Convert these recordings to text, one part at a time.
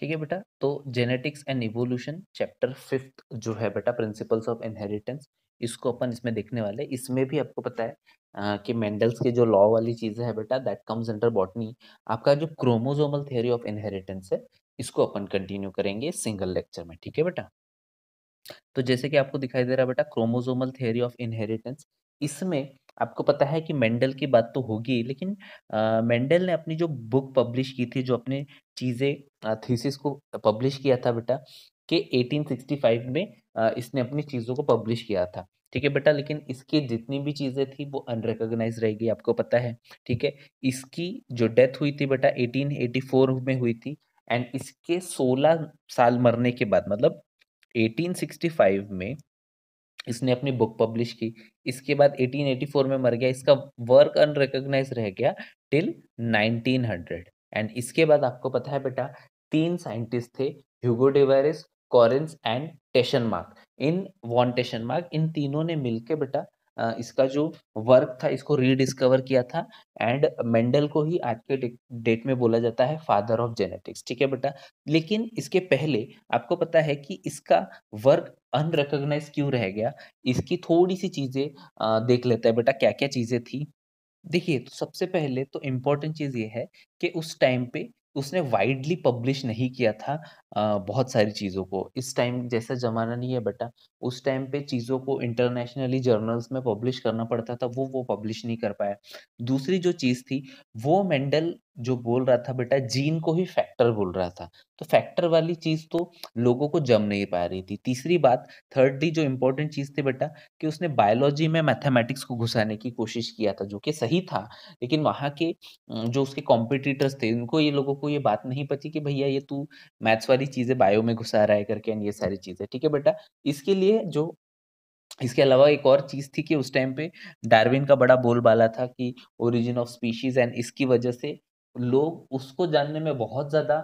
ठीक है बेटा तो genetics and evolution chapter fifth जो है बेटा प्रिंसिपल्स ऑफ इनहेरिटेंस इसको अपन इसमें देखने वाले इसमें भी आपको पता है आ, कि मेंडल्स के जो लॉ वाली चीज़ें है बेटा दैट कम्स अंडर बॉटनी आपका जो क्रोमोजोमल थ्योरी ऑफ इनहेरिटेंस है इसको अपन कंटिन्यू करेंगे सिंगल लेक्चर में ठीक है बेटा तो जैसे कि आपको दिखाई दे रहा है बेटा क्रोमोजोमल थ्योरी ऑफ इनहेरिटेंस इसमें आपको पता है कि मेंडल की बात तो होगी लेकिन मेंडल ने अपनी जो बुक पब्लिश की थी जो अपने चीज़ें थीसिस को पब्लिश किया था बेटा कि 1865 में आ, इसने अपनी चीज़ों को पब्लिश किया था ठीक है बेटा लेकिन इसकी जितनी भी चीज़ें थी वो अनरिकोगनाइज रह गई आपको पता है ठीक है इसकी जो डेथ हुई थी बेटा एटीन में हुई थी एंड इसके सोलह साल मरने के बाद मतलब एटीन में इसने अपनी बुक पब्लिश की इसके बाद 1884 में मर गया इसका वर्क अनरिकग्नाइज रह गया टिल 1900 एंड इसके बाद आपको पता है बेटा तीन साइंटिस्ट थे Hugo de Vries Correns and Tschermak इन वॉन मार्क इन तीनों ने मिलकर बेटा इसका जो वर्क था इसको रीडिस्कवर किया था एंड मेंडल को ही आज के डेट में बोला जाता है फादर ऑफ जेनेटिक्स ठीक है बेटा लेकिन इसके पहले आपको पता है कि इसका वर्क अनरिकग्नाइज क्यों रह गया इसकी थोड़ी सी चीज़ें देख लेते हैं बेटा क्या क्या चीज़ें थी देखिए तो सबसे पहले तो इम्पोर्टेंट चीज़ ये है कि उस टाइम पे उसने वाइडली पब्लिश नहीं किया था आ, बहुत सारी चीज़ों को इस टाइम जैसा ज़माना नहीं है बेटा उस टाइम पे चीज़ों को इंटरनेशनली जर्नल्स में पब्लिश करना पड़ता था वो वो पब्लिश नहीं कर पाया दूसरी जो चीज़ थी वो मेंडल जो बोल रहा था बेटा जीन को ही फैक्टर बोल रहा था तो फैक्टर वाली चीज़ तो लोगों को जम नहीं पा रही थी तीसरी बात थर्डली जो इंपॉर्टेंट चीज़ थी बेटा कि उसने बायोलॉजी में मैथमेटिक्स को घुसाने की कोशिश किया था जो कि सही था लेकिन वहाँ के जो उसके कॉम्पिटिटर्स थे उनको ये लोगों को ये बात नहीं पची कि भैया ये तू मैथ्स वाली चीज़ें बायो में घुसा रहा है करके एंड ये सारी चीज़ें ठीक है बेटा इसके लिए जो इसके अलावा एक और चीज़ थी कि उस टाइम पे डार्विन का बड़ा बोलबाला था कि ओरिजिन ऑफ स्पीशीज एंड इसकी वजह से लोग उसको जानने में बहुत ज़्यादा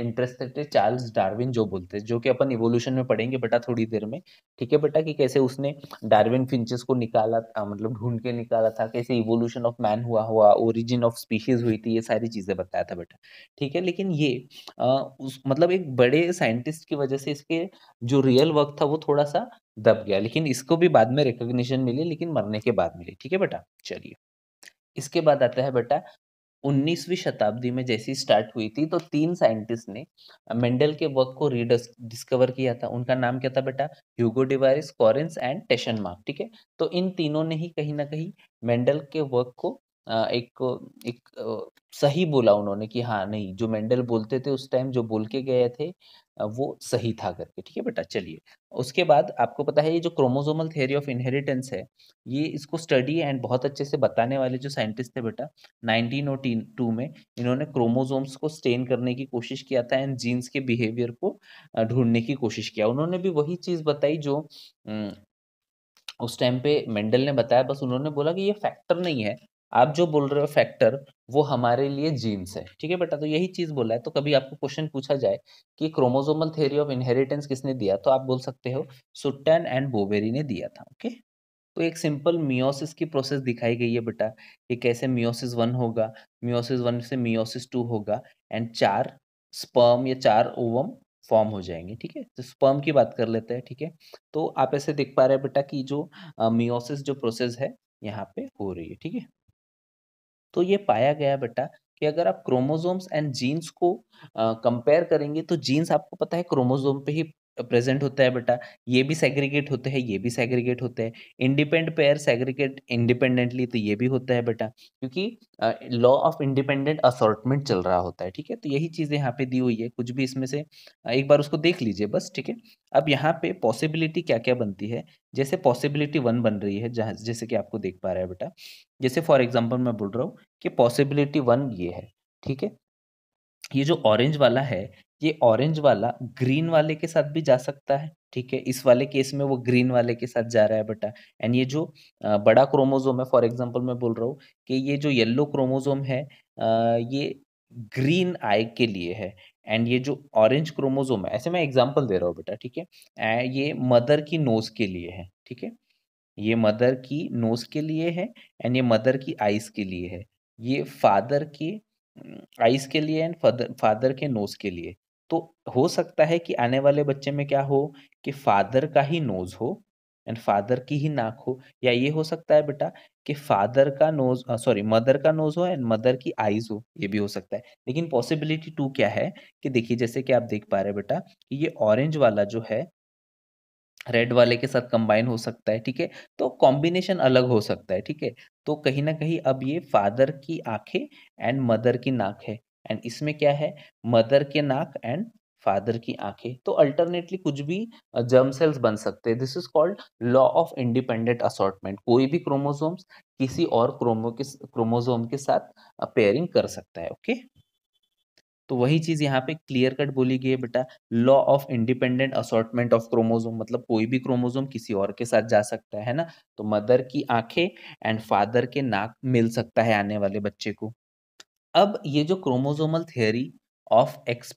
इंटरेस्टेड थे चार्ल्स डार्विन जो बोलते हैं जो कि अपन इवोल्यूशन में पढ़ेंगे बेटा थोड़ी देर में ठीक है बेटा कि कैसे उसने डार्विन फिंचेस को निकाला था मतलब ढूंढ के निकाला था कैसे इवोल्यूशन ऑफ मैन हुआ हुआ ओरिजिन ऑफ स्पीशीज हुई थी ये सारी चीज़ें बताया था बेटा ठीक है लेकिन ये आ, उस मतलब एक बड़े साइंटिस्ट की वजह से इसके जो रियल वर्क था वो थोड़ा सा दब गया लेकिन इसको भी बाद में रिकोगशन मिली लेकिन मरने के बाद मिली ठीक है बेटा चलिए इसके बाद आता है बेटा उन्नीसवी शताब्दी में जैसी स्टार्ट हुई थी तो तीन साइंटिस्ट ने मेंडल के वर्क को डिस्कवर किया था उनका नाम क्या था बेटा Hugo de Vries Correns and Tschermak ठीक है तो इन तीनों ने ही कहीं ना कहीं मेंडल के वर्क को एक एक सही बोला उन्होंने कि हाँ नहीं जो मेंडल बोलते थे उस टाइम जो बोल के गए थे वो सही था करके ठीक है बेटा चलिए उसके बाद आपको पता है ये जो क्रोमोजोमल थ्योरी ऑफ इनहेरिटेंस है ये इसको स्टडी एंड बहुत अच्छे से बताने वाले जो साइंटिस्ट थे बेटा नाइनटीन और टू में इन्होंने क्रोमोजोम्स को स्टेन करने की कोशिश किया था एंड जीन्स के बिहेवियर को ढूंढने की कोशिश किया उन्होंने भी वही चीज़ बताई जो उस टाइम पे मेंडल ने बताया बस उन्होंने बोला कि ये फैक्टर नहीं है आप जो बोल रहे हो फैक्टर वो हमारे लिए जीन्स है ठीक है बेटा तो यही चीज बोला है तो कभी आपको क्वेश्चन पूछा जाए कि क्रोमोजोमल थ्योरी ऑफ इनहेरिटेंस किसने दिया तो आप बोल सकते हो सुट्टन एंड बोबेरी ने दिया था ओके तो एक सिंपल मियोसिस की प्रोसेस दिखाई गई है बेटा कि कैसे मियोसिस वन होगा मियोसिस वन से मियोसिस टू होगा एंड चार स्पर्म या चार ओवम फॉर्म हो जाएंगे ठीक है तो स्पर्म की बात कर लेते हैं ठीक है तो आप ऐसे देख पा रहे हैं बेटा कि जो मियोसिस जो प्रोसेस है यहाँ पे हो रही है ठीक है तो ये पाया गया बेटा कि अगर आप क्रोमोजोम्स एंड जीन्स को कंपेयर करेंगे तो जीन्स आपको पता है क्रोमोजोम पे ही प्रेजेंट होता है बेटा ये भी सेग्रीगेट होते हैं ये भी सेग्रीगेट होते हैं इंडिपेंडेंट पेयर सेग्रीगेट इंडिपेंडेंटली तो ये भी होता है बेटा क्योंकि लॉ ऑफ इंडिपेंडेंट असॉर्टमेंट चल रहा होता है ठीक है तो यही चीज़ें यहाँ पे दी हुई है कुछ भी इसमें से एक बार उसको देख लीजिए बस ठीक है अब यहाँ पे पॉसिबिलिटी क्या क्या बनती है जैसे पॉसिबिलिटी वन बन रही है जहाँ जैसे कि आपको देख पा रहा है बेटा जैसे फॉर एग्जाम्पल मैं बोल रहा हूँ कि पॉसिबिलिटी वन ये है ठीक है ये जो ऑरेंज वाला है ये ऑरेंज वाला ग्रीन वाले के साथ भी जा सकता है ठीक है इस वाले केस में वो ग्रीन वाले के साथ जा रहा है बेटा एंड ये जो बड़ा क्रोमोजोम है फॉर एग्जांपल मैं बोल रहा हूँ कि ये जो येलो क्रोमोजोम है ये ग्रीन आई के लिए है एंड ये जो ऑरेंज क्रोमोजोम है ऐसे मैं एग्जाम्पल दे रहा हूँ बेटा ठीक है ये मदर की नोज के लिए है ठीक है ये मदर की नोज के लिए है एंड ये मदर की आइज के लिए है ये फादर के आइस के लिए एंड फादर फादर के नोज के लिए तो हो सकता है कि आने वाले बच्चे में क्या हो कि फादर का ही नोज हो एंड फादर की ही नाक हो या ये हो सकता है बेटा कि फादर का नोज सॉरी मदर का नोज हो एंड मदर की आईज हो ये भी हो सकता है लेकिन पॉसिबिलिटी टू क्या है कि देखिए जैसे कि आप देख पा रहे हैं बेटा कि ये ऑरेंज वाला जो है रेड वाले के साथ कंबाइन हो सकता है ठीक है तो कॉम्बिनेशन अलग हो सकता है ठीक है तो कहीं ना कहीं अब ये फादर की आंखें एंड मदर की नाक है एंड इसमें क्या है मदर के नाक एंड फादर की आंखें तो अल्टरनेटली कुछ भी जर्म सेल्स बन सकते हैं this is called law of independent assortment कोई भी क्रोमोसोम्स किसी और क्रोमो के क्रोमोसोम के साथ पेयरिंग कर सकता है ओके okay? तो वही चीज यहाँ पे क्लियर कट बोली गई है बेटा law of independent assortment of chromosome मतलब कोई भी क्रोमोजोम किसी और के साथ जा सकता है ना तो मदर की आंखें एंड फादर के नाक मिल सकता है आने वाले बच्चे को अब ये जो chromosomal theory of X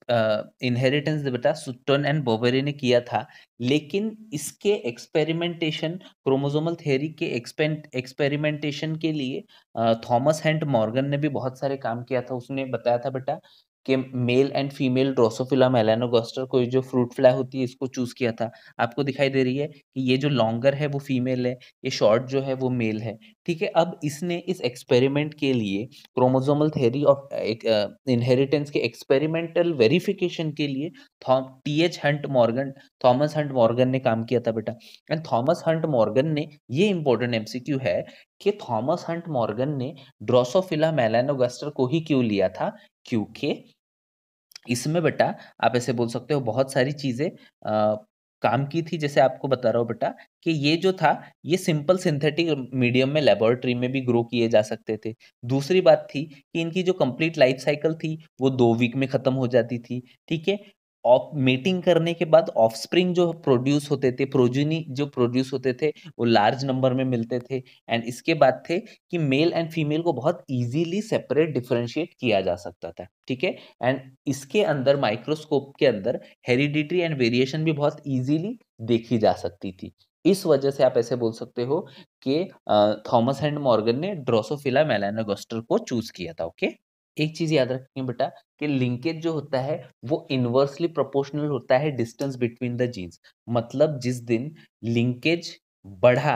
inheritance बेटा सुटन एंड बोबेरे ने किया था लेकिन इसके एक्सपेरिमेंटेशन क्रोमोजोमल थेरी के एक्सपेरिमेंटेशन के लिए थॉमस हैंड मॉर्गन ने भी बहुत सारे काम किया था उसने बताया था बेटा कि male and female Drosophila melanogaster कोई जो फ्रूट फ्लाई होती है इसको चूज़ किया था आपको दिखाई दे रही है कि ये जो लॉन्गर है वो फीमेल है ये शॉर्ट जो है वो मेल है ठीक है अब इसने इस एक्सपेरिमेंट के लिए क्रोमोजोमल थेरी ऑफ इनहेरिटेंस के एक्सपेरिमेंटल वेरिफिकेशन के लिए Thom T H Hunt Morgan Thomas Hunt Morgan ने काम किया था बेटा एंड थॉमस हंट मॉर्गन ने ये इंपॉर्टेंट एम है कि थॉमस हंट मॉर्गन ने ड्रोसोफिला मेलानोगस्टर को ही क्यों लिया था क्योंकि इसमें बेटा आप ऐसे बोल सकते हो बहुत सारी चीज़ें काम की थी जैसे आपको बता रहा हूँ बेटा कि ये जो था ये सिंपल सिंथेटिक मीडियम में लेबोरेटरी में भी ग्रो किए जा सकते थे दूसरी बात थी कि इनकी जो कंप्लीट लाइफ साइकिल थी वो दो वीक में ख़त्म हो जाती थी ठीक है ऑफ मेटिंग करने के बाद ऑफस्प्रिंग जो प्रोड्यूस होते थे प्रोजिनी जो प्रोड्यूस होते थे वो लार्ज नंबर में मिलते थे एंड इसके बाद थे कि मेल एंड फीमेल को बहुत इजीली सेपरेट डिफ्रेंशिएट किया जा सकता था ठीक है एंड इसके अंदर माइक्रोस्कोप के अंदर हेरिडिटी एंड वेरिएशन भी बहुत ईजीली देखी जा सकती थी इस वजह से आप ऐसे बोल सकते हो कि थॉमस एंड मॉर्गन ने ड्रोसोफिला मेलानोगोस्टर को चूज किया था ओके एक चीज याद रखेंगे बेटा कि लिंकेज जो होता है वो इनवर्सली प्रोपोर्शनल होता है डिस्टेंस बिटवीन द जीन्स मतलब जिस दिन लिंकेज बढ़ा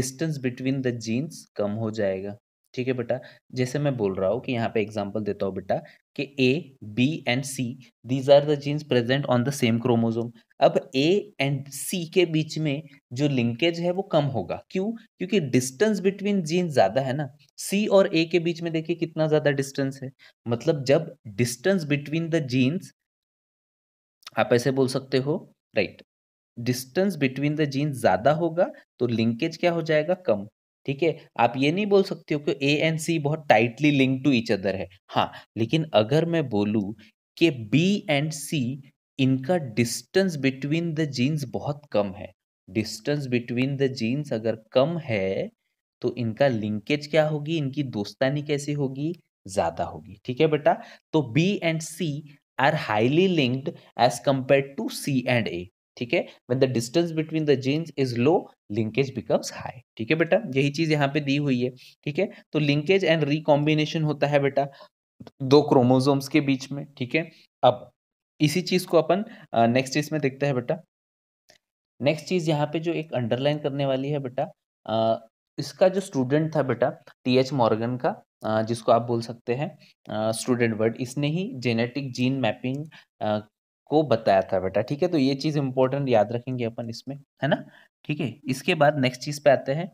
डिस्टेंस बिटवीन द जीन्स कम हो जाएगा ठीक है बेटा जैसे मैं बोल रहा हूँ कि यहाँ पे एग्जांपल देता हूँ बेटा कि A B and C these are the genes present on the same chromosome अब ए एंड सी के बीच में जो लिंकेज है वो कम होगा क्यों क्योंकि डिस्टेंस बिटवीन जीन ज़्यादा है ना सी और ए के बीच में देखिए कितना ज़्यादा डिस्टेंस है मतलब जब डिस्टेंस बिटवीन द जीन्स आप ऐसे बोल सकते हो right distance between the genes ज़्यादा होगा तो लिंकेज क्या हो जाएगा कम ठीक है आप ये नहीं बोल सकते हो कि ए एंड सी बहुत tightly link to each other है हाँ लेकिन अगर मैं बोलूँ कि बी एंड सी इनका डिस्टेंस बिटवीन द जीन्स बहुत कम है डिस्टेंस बिटवीन द जीन्स अगर कम है तो इनका लिंकेज क्या होगी इनकी दोस्तानी कैसी होगी ज़्यादा होगी ठीक है बेटा तो B and C are highly linked as compare to C and A ठीक है when the distance between the genes is low linkage becomes high ठीक है बेटा यही चीज यहाँ पे दी हुई है ठीक है तो लिंकेज एंड रिकॉम्बिनेशन होता है बेटा दो क्रोमोजोम्स के बीच में ठीक है अब इसी चीज को अपन नेक्स्ट चीज में देखते हैं बेटा नेक्स्ट चीज यहाँ पे जो एक अंडरलाइन करने वाली है बेटा इसका जो स्टूडेंट था बेटा टी एच मॉर्गन का जिसको आप बोल सकते हैं स्टूडेंट वर्ड इसने ही जेनेटिक जीन मैपिंग को बताया था बेटा ठीक है तो ये चीज इंपॉर्टेंट याद रखेंगे अपन इसमें है ना ठीक है इसके बाद नेक्स्ट चीज पे आते हैं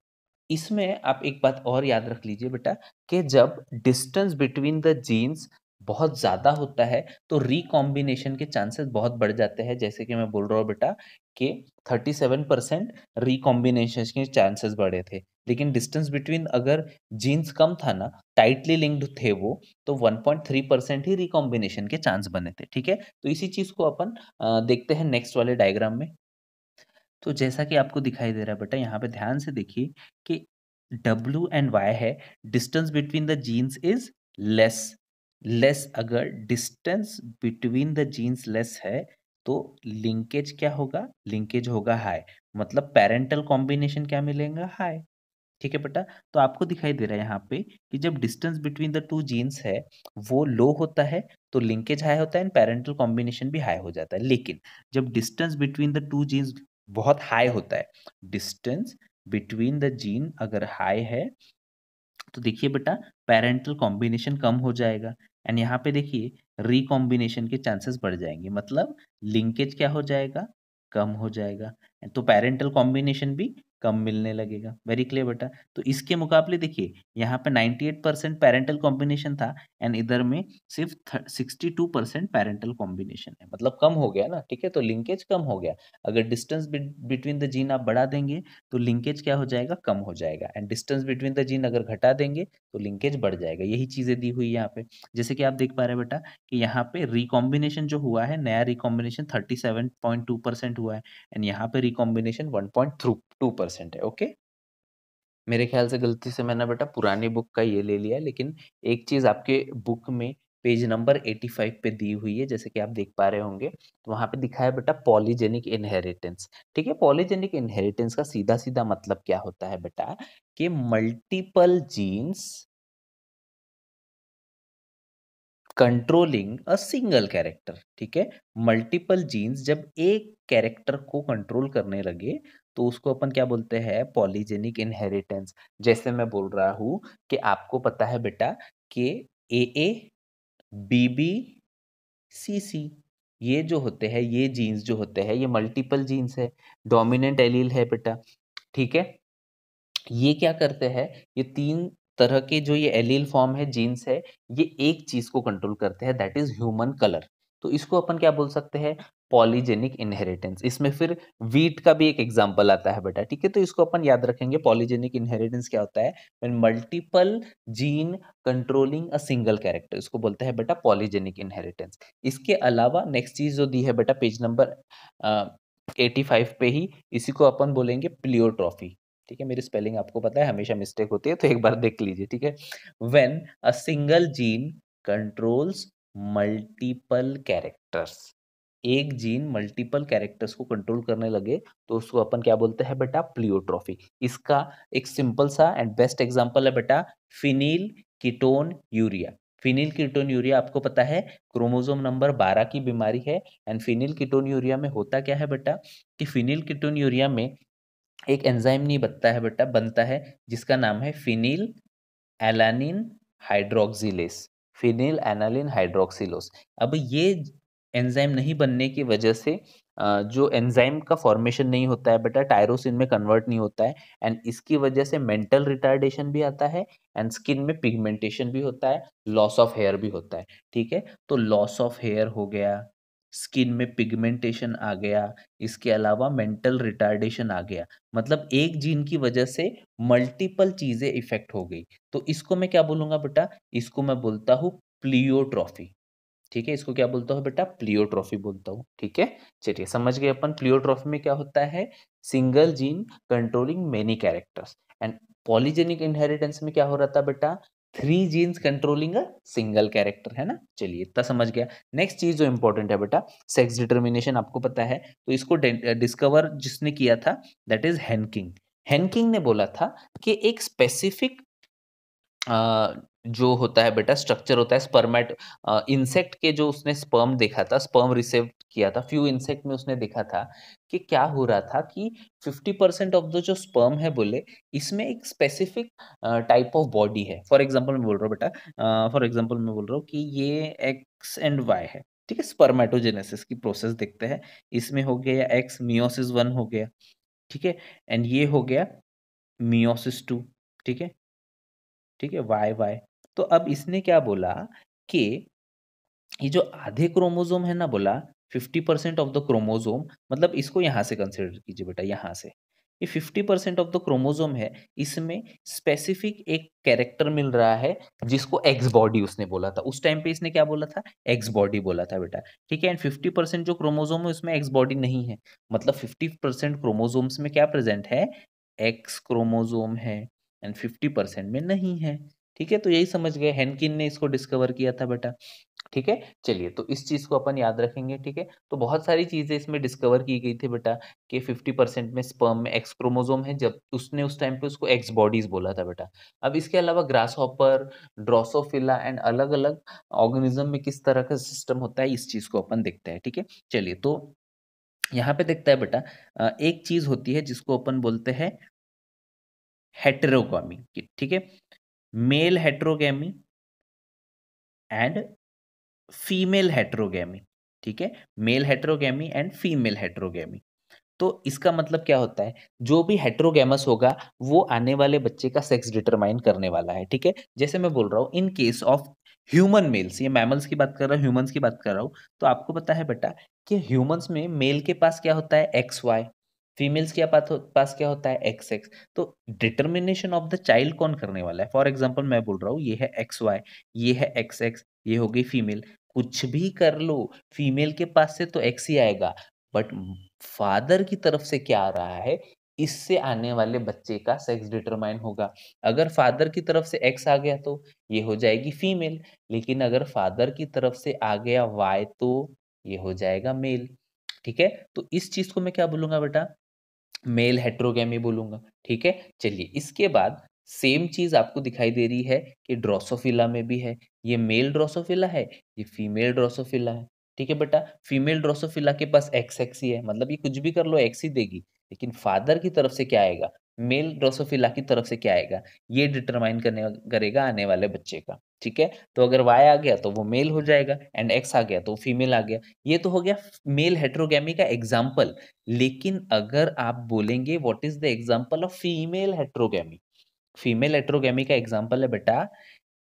इसमें आप एक बात और याद रख लीजिए बेटा कि जब डिस्टेंस बिटवीन द जीन्स बहुत ज़्यादा होता है तो रिकॉम्बिनेशन के चांसेस बहुत बढ़ जाते हैं जैसे कि मैं बोल रहा हूँ बेटा कि 37 परसेंट रिकॉम्बिनेशन के चांसेस बढ़े थे लेकिन डिस्टेंस बिटवीन अगर जीन्स कम था ना टाइटली लिंक्ड थे वो तो 1.3 परसेंट ही रिकॉम्बिनेशन के चांस बने थे ठीक है तो इसी चीज़ को अपन देखते हैं नेक्स्ट वाले डायग्राम में तो जैसा कि आपको दिखाई दे रहा है बेटा यहाँ पे ध्यान से देखिए कि डब्ल्यू एंड वाई है distance between the genes is less less अगर distance between the genes less है तो लिंकेज क्या होगा लिंकेज होगा हाई मतलब पेरेंटल कॉम्बिनेशन क्या मिलेगा हाई ठीक है बेटा तो आपको दिखाई दे रहा है यहाँ पे कि जब distance between the two genes है वो लो होता है तो लिंकेज हाई होता है एंड पेरेंटल कॉम्बिनेशन भी हाई हो जाता है लेकिन जब distance between the two genes बहुत हाई होता है डिस्टेंस बिटवीन द जीन अगर हाई है तो देखिए बेटा पेरेंटल कॉम्बिनेशन कम हो जाएगा एंड यहाँ पे देखिए रिकॉम्बिनेशन के चांसेस बढ़ जाएंगे मतलब लिंकेज क्या हो जाएगा कम हो जाएगा तो पेरेंटल कॉम्बिनेशन भी कम मिलने लगेगा वेरी क्लियर बेटा तो इसके मुकाबले देखिए यहाँ पे 98 परसेंट पेरेंटल कॉम्बिनेशन था एंड इधर में सिर्फ 62 परसेंट पैरेंटल कॉम्बिनेशन है मतलब कम हो गया ना ठीक है तो लिंकेज कम हो गया अगर डिस्टेंस बिटवीन द जीन आप बढ़ा देंगे तो लिंकेज क्या हो जाएगा कम हो जाएगा and distance between the gene अगर घटा देंगे तो लिंकेज बढ़ जाएगा यही चीज़ें दी हुई यहाँ पे जैसे कि आप देख पा रहे बेटा कि यहाँ पे रिकॉम्बिनेशन जो हुआ है नया रिकॉम्बिनेशन थर्टी हुआ है एंड यहाँ पे रिकॉम्बिनेशन वन पॉइंट परसेंट है ओके मेरे ख्याल से गलती से मैंने बेटा पुरानी बुक का ये ले लिया लेकिन एक चीज़ आपके बुक में पेज नंबर 85 पे दी हुई है जैसे कि आप देख पा रहे होंगे तो वहाँ पे दिखाया बेटा पॉलीजेनिक इनहेरिटेंस ठीक है पॉलीजेनिक इनहेरिटेंस का सीधा सीधा मतलब क्या होता है बेटा कि multiple genes controlling a single character ठीक है मल्टीपल जीन्स जब एक कैरेक्टर को कंट्रोल करने लगे तो उसको अपन क्या बोलते हैं पॉलीजेनिक इनहेरिटेंस जैसे मैं बोल रहा हूँ कि आपको पता है बेटा कि ए ए बी बी सी सी ये जो होते हैं ये जीन्स जो होते हैं ये मल्टीपल जीन्स है डोमिनेंट एलील है बेटा ठीक है ये क्या करते हैं ये तीन तरह के जो ये एलील फॉर्म है जीन्स है ये एक चीज को कंट्रोल करते हैं दैट इज ह्यूमन कलर तो इसको अपन क्या बोल सकते हैं पॉलीजेनिक इनहेरिटेंस इसमें फिर वीट का भी एक एग्जाम्पल आता है बेटा ठीक है तो इसको अपन याद रखेंगे पॉलीजेनिक इनहेरिटेंस क्या होता है when multiple gene controlling a single character इसको बोलते हैं बेटा पॉलीजेनिक इनहेरिटेंस इसके अलावा नेक्स्ट चीज जो दी है बेटा पेज नंबर एटी फाइव पे ही इसी को अपन बोलेंगे प्लियोट्रॉफी ठीक है मेरी स्पेलिंग आपको पता है हमेशा मिस्टेक होती है तो एक बार देख लीजिए ठीक है when a single gene controls multiple characters एक जीन मल्टीपल कैरेक्टर्स को कंट्रोल करने लगे तो उसको अपन क्या बोलते हैं बेटा प्लियोट्रॉफी इसका एक सिंपल सा एंड बेस्ट एग्जांपल है बेटा phenylketonuria phenylketonuria आपको पता है क्रोमोजोम नंबर 12 की बीमारी है एंड फिनील कीटोन यूरिया में होता क्या है बेटा कि फिनील कीटोन यूरिया में एक एंजाइम नहीं बनता है बेटा बनता है जिसका नाम है फिनील एलानिन हाइड्रोक्सिलेस फिनील एनालिन हाइड्रोक्सिलोस अब ये एंजाइम नहीं बनने की वजह से जो एंजाइम का फॉर्मेशन नहीं होता है बेटा टायरोसिन में कन्वर्ट नहीं होता है एंड इसकी वजह से मेंटल रिटार्डेशन भी आता है एंड स्किन में पिगमेंटेशन भी होता है लॉस ऑफ हेयर भी होता है ठीक है तो लॉस ऑफ हेयर हो गया स्किन में पिगमेंटेशन आ गया इसके अलावा मेंटल रिटार्डेशन आ गया मतलब एक जीन की वजह से मल्टीपल चीज़ें इफेक्ट हो गई तो इसको मैं क्या बोलूँगा बेटा इसको मैं बोलता हूँ प्लियोट्रॉफी ठीक है इसको क्या बोलता हूँ बेटा प्लियोट्रॉफी बोलता हूँ ठीक है चलिए समझ गए अपन प्लियोट्रॉफी में क्या होता है single gene controlling many characters and polygenic inheritance में क्या हो रहा था बेटा three genes controlling a single character है ना चलिए इतना समझ गया नेक्स्ट चीज जो इंपॉर्टेंट है बेटा सेक्स डिटर्मिनेशन आपको पता है तो इसको डिस्कवर जिसने किया था दैट इज हैंकिंग हैंकिंग ने बोला था कि एक स्पेसिफिक जो होता है बेटा स्ट्रक्चर होता है स्पर्मेट इंसेक्ट के जो उसने स्पर्म देखा था स्पर्म रिसीव किया था फ्यू इंसेक्ट में उसने देखा था कि क्या हो रहा था कि 50 परसेंट ऑफ द जो स्पर्म है बोले इसमें एक स्पेसिफिक टाइप ऑफ बॉडी है फॉर एग्जांपल मैं बोल रहा हूँ बेटा फॉर एग्जांपल मैं बोल रहा हूँ कि ये एक्स एंड वाई है ठीक है स्पर्मेटोजेनेसिस की प्रोसेस देखते हैं इसमें हो गया एक्स मियोसिस वन हो गया ठीक है एंड ये हो गया मियोसिस टू ठीक है ठीक है वाई वाई तो अब इसने क्या बोला कि ये जो आधे क्रोमोजोम है ना बोला fifty percent of the chromosome मतलब इसको यहाँ से कंसिडर कीजिए बेटा यहाँ से ये fifty percent of the chromosome है इसमें स्पेसिफिक एक कैरेक्टर मिल रहा है जिसको एक्स बॉडी उसने बोला था उस टाइम पे इसने क्या बोला था एक्स बॉडी बोला था बेटा ठीक है एंड फिफ्टी परसेंट जो क्रोमोजोम है उसमें एक्स बॉडी नहीं है मतलब फिफ्टी परसेंट क्रोमोजोम्स में क्या प्रेजेंट है एक्स क्रोमोजोम है एंड फिफ्टी परसेंट में नहीं है ठीक है तो यही समझ गए हैंकिन ने इसको डिस्कवर किया था बेटा ठीक है चलिए तो इस चीज़ को अपन याद रखेंगे ठीक है तो बहुत सारी चीज़ें इसमें डिस्कवर की गई थी बेटा कि 50 परसेंट में स्पर्म में एक्स क्रोमोजोम है जब उसने उस टाइम पे उसको एक्स बॉडीज बोला था बेटा अब इसके अलावा ग्रास हॉपर ड्रोसोफिला एंड अलग अलग ऑर्गेनिज्म में किस तरह का सिस्टम होता है इस चीज़ को अपन देखते हैं ठीक है चलिए तो यहाँ पे देखता है बेटा एक चीज़ होती है जिसको अपन बोलते हैं हेटेरोगामी ठीक है male heterogamy and female heterogamy ठीक है male heterogamy and female heterogamy तो इसका मतलब क्या होता है जो भी हेट्रोगेमस होगा वो आने वाले बच्चे का सेक्स डिटरमाइन करने वाला है ठीक है जैसे मैं बोल रहा हूँ in case of human males ये मैमल्स की बात कर रहा हूँ ह्यूमन्स की बात कर रहा हूँ तो आपको पता है बेटा कि ह्यूमन्स में मेल के पास क्या होता है एक्स वाई फीमेल्स के पास क्या होता है एक्स एक्स तो डिटर्मिनेशन ऑफ द चाइल्ड कौन करने वाला है फॉर एग्जाम्पल मैं बोल रहा हूँ ये है एक्स वाई ये है एक्स एक्स ये हो गई फीमेल कुछ भी कर लो फीमेल के पास से तो एक्स ही आएगा बट फादर की तरफ से क्या आ रहा है इससे आने वाले बच्चे का सेक्स डिटरमाइन होगा अगर फादर की तरफ से एक्स आ गया तो ये हो जाएगी फीमेल लेकिन अगर फादर की तरफ से आ गया वाई तो ये हो जाएगा मेल ठीक है तो इस चीज को मैं क्या बोलूंगा बेटा मेल हेट्रोगेमी बोलूँगा ठीक है चलिए इसके बाद सेम चीज़ आपको दिखाई दे रही है कि ड्रोसोफिला में भी है ये मेल ड्रोसोफिला है ये फीमेल ड्रोसोफिला है ठीक है बेटा फीमेल ड्रोसोफिला के पास एक्स एक्स ही है मतलब ये कुछ भी कर लो एक्स ही देगी लेकिन फादर की तरफ से क्या आएगा मेल ड्रोसोफिला की तरफ से क्या आएगा ये डिटरमाइन करने करेगा आने वाले बच्चे का ठीक है तो अगर वाई आ गया तो वो मेल हो जाएगा एंड एक्स आ गया तो फीमेल आ गया ये तो हो गया मेल हेट्रोगेमी का एग्जाम्पल लेकिन अगर आप बोलेंगे what is the example of female heterogamy female heterogamy का एग्जाम्पल है बेटा